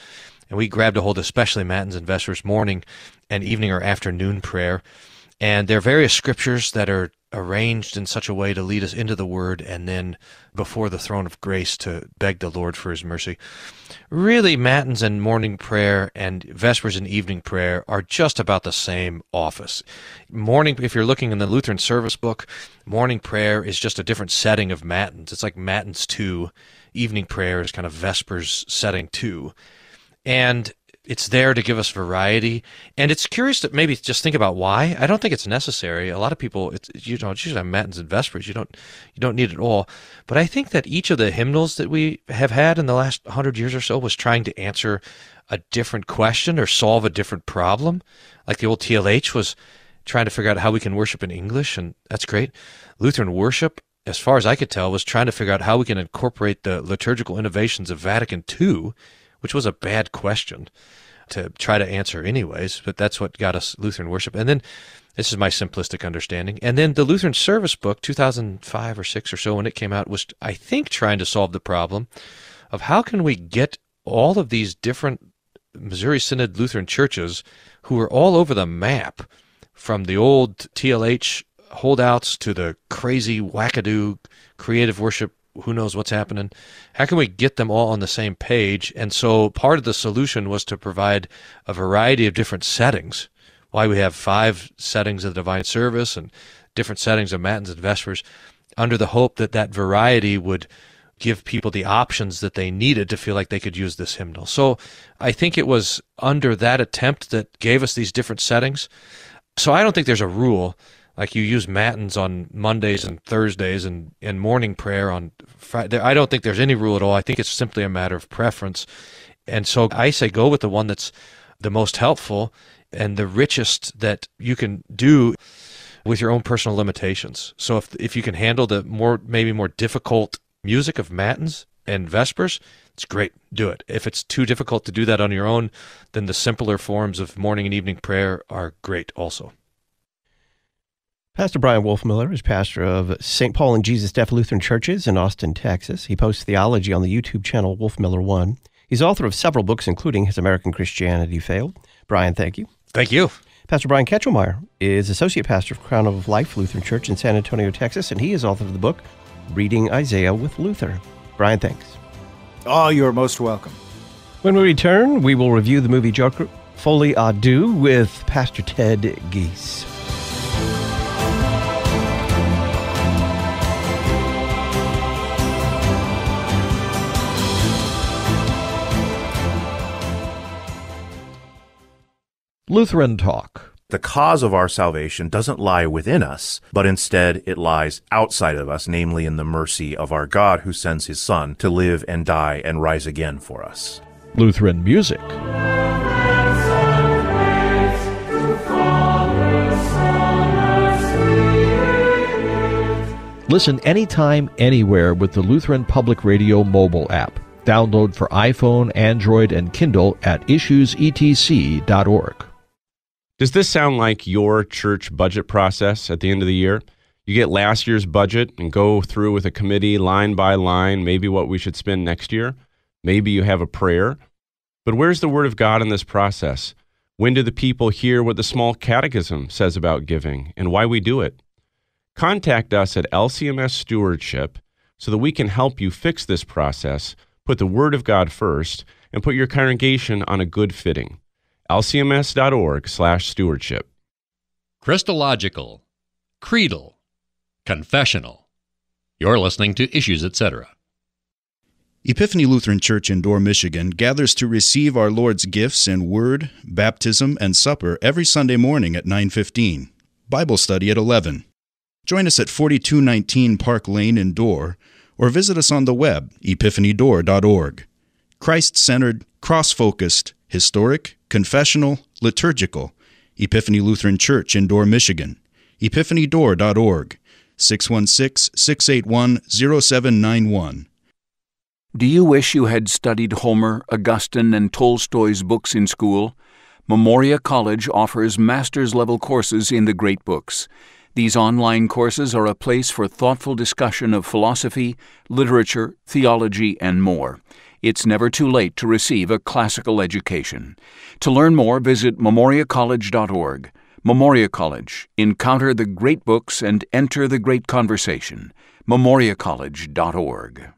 And we grabbed a hold especially Matins and Vespers morning and evening or afternoon prayer. And there are various scriptures that are arranged in such a way to lead us into the Word and then before the throne of grace to beg the Lord for His mercy. Really, Matins and morning prayer and Vespers and evening prayer are just about the same office. Morning, if you're looking in the Lutheran service book, morning prayer is just a different setting of Matins. It's like Matins 2, evening prayer is kind of Vespers setting 2. And it's there to give us variety. And it's curious to maybe just think about why. I don't think it's necessary. A lot of people, it's, you know, it's usually on matins and vespers. You don't, you don't need it all. But I think that each of the hymnals that we have had in the last hundred years or so was trying to answer a different question or solve a different problem. Like the old TLH was trying to figure out how we can worship in English, and that's great. Lutheran worship as far as I could tell, was trying to figure out how we can incorporate the liturgical innovations of Vatican II which was a bad question to try to answer, anyways, but that's what got us Lutheran worship. And then this is my simplistic understanding. And then the Lutheran Service book, 2005 or 6 or so, when it came out, was, I think, trying to solve the problem of how can we get all of these different Missouri Synod Lutheran churches who are all over the map from the old TLH holdouts to the crazy wackadoo creative worship who knows what's happening. How can we get them all on the same page? And so part of the solution was to provide a variety of different settings. Why we have five settings of the divine service and different settings of matins and vespers, under the hope that that variety would give people the options that they needed to feel like they could use this hymnal. So I think it was under that attempt that gave us these different settings. So I don't think there's a rule like you use matins on Mondays and Thursdays and, and morning prayer on Friday. I don't think there's any rule at all. I think it's simply a matter of preference. And so I say go with the one that's the most helpful and the richest that you can do with your own personal limitations. So if if you can handle the more maybe more difficult music of matins and vespers, it's great. Do it. If it's too difficult to do that on your own, then the simpler forms of morning and evening prayer are great also. Pastor Brian Wolfmiller is pastor of St. Paul and Jesus Deaf Lutheran Churches in Austin, Texas. He posts theology on the YouTube channel Wolfmiller One. He's author of several books, including His American Christianity Failed. Brian, thank you. Thank you. Pastor Brian Ketchelmeyer is associate pastor of Crown of Life Lutheran Church in San Antonio, Texas, and he is author of the book Reading Isaiah with Luther. Brian, thanks. Oh, you're most welcome. When we return, we will review the movie Joker Foley Adieu with Pastor Ted Geese. Lutheran Talk. The cause of our salvation doesn't lie within us, but instead it lies outside of us, namely in the mercy of our God who sends his Son to live and die and rise again for us. Lutheran Music. Listen anytime, anywhere with the Lutheran Public Radio mobile app. Download for iPhone, Android, and Kindle at issuesetc.org. Does this sound like your church budget process at the end of the year? You get last year's budget and go through with a committee line by line, maybe what we should spend next year. Maybe you have a prayer. But where's the Word of God in this process? When do the people hear what the small catechism says about giving and why we do it? Contact us at LCMS Stewardship so that we can help you fix this process, put the Word of God first, and put your congregation on a good fitting lcms.org slash stewardship. Christological, Creedal, Confessional. You're listening to Issues, etc. Epiphany Lutheran Church in Door, Michigan gathers to receive our Lord's gifts in word, baptism, and supper every Sunday morning at 9:15. Bible study at 11. Join us at 4219 Park Lane in Door or visit us on the web epiphanydoor.org. Christ-centered, cross-focused, historic, Confessional Liturgical, Epiphany Lutheran Church, Door, Michigan, epiphanydoor.org, 616 681 0791. Do you wish you had studied Homer, Augustine, and Tolstoy's books in school? Memoria College offers master's level courses in the great books. These online courses are a place for thoughtful discussion of philosophy, literature, theology, and more it's never too late to receive a classical education. To learn more, visit memoriacollege.org. Memoria College. Encounter the great books and enter the great conversation. memoriacollege.org.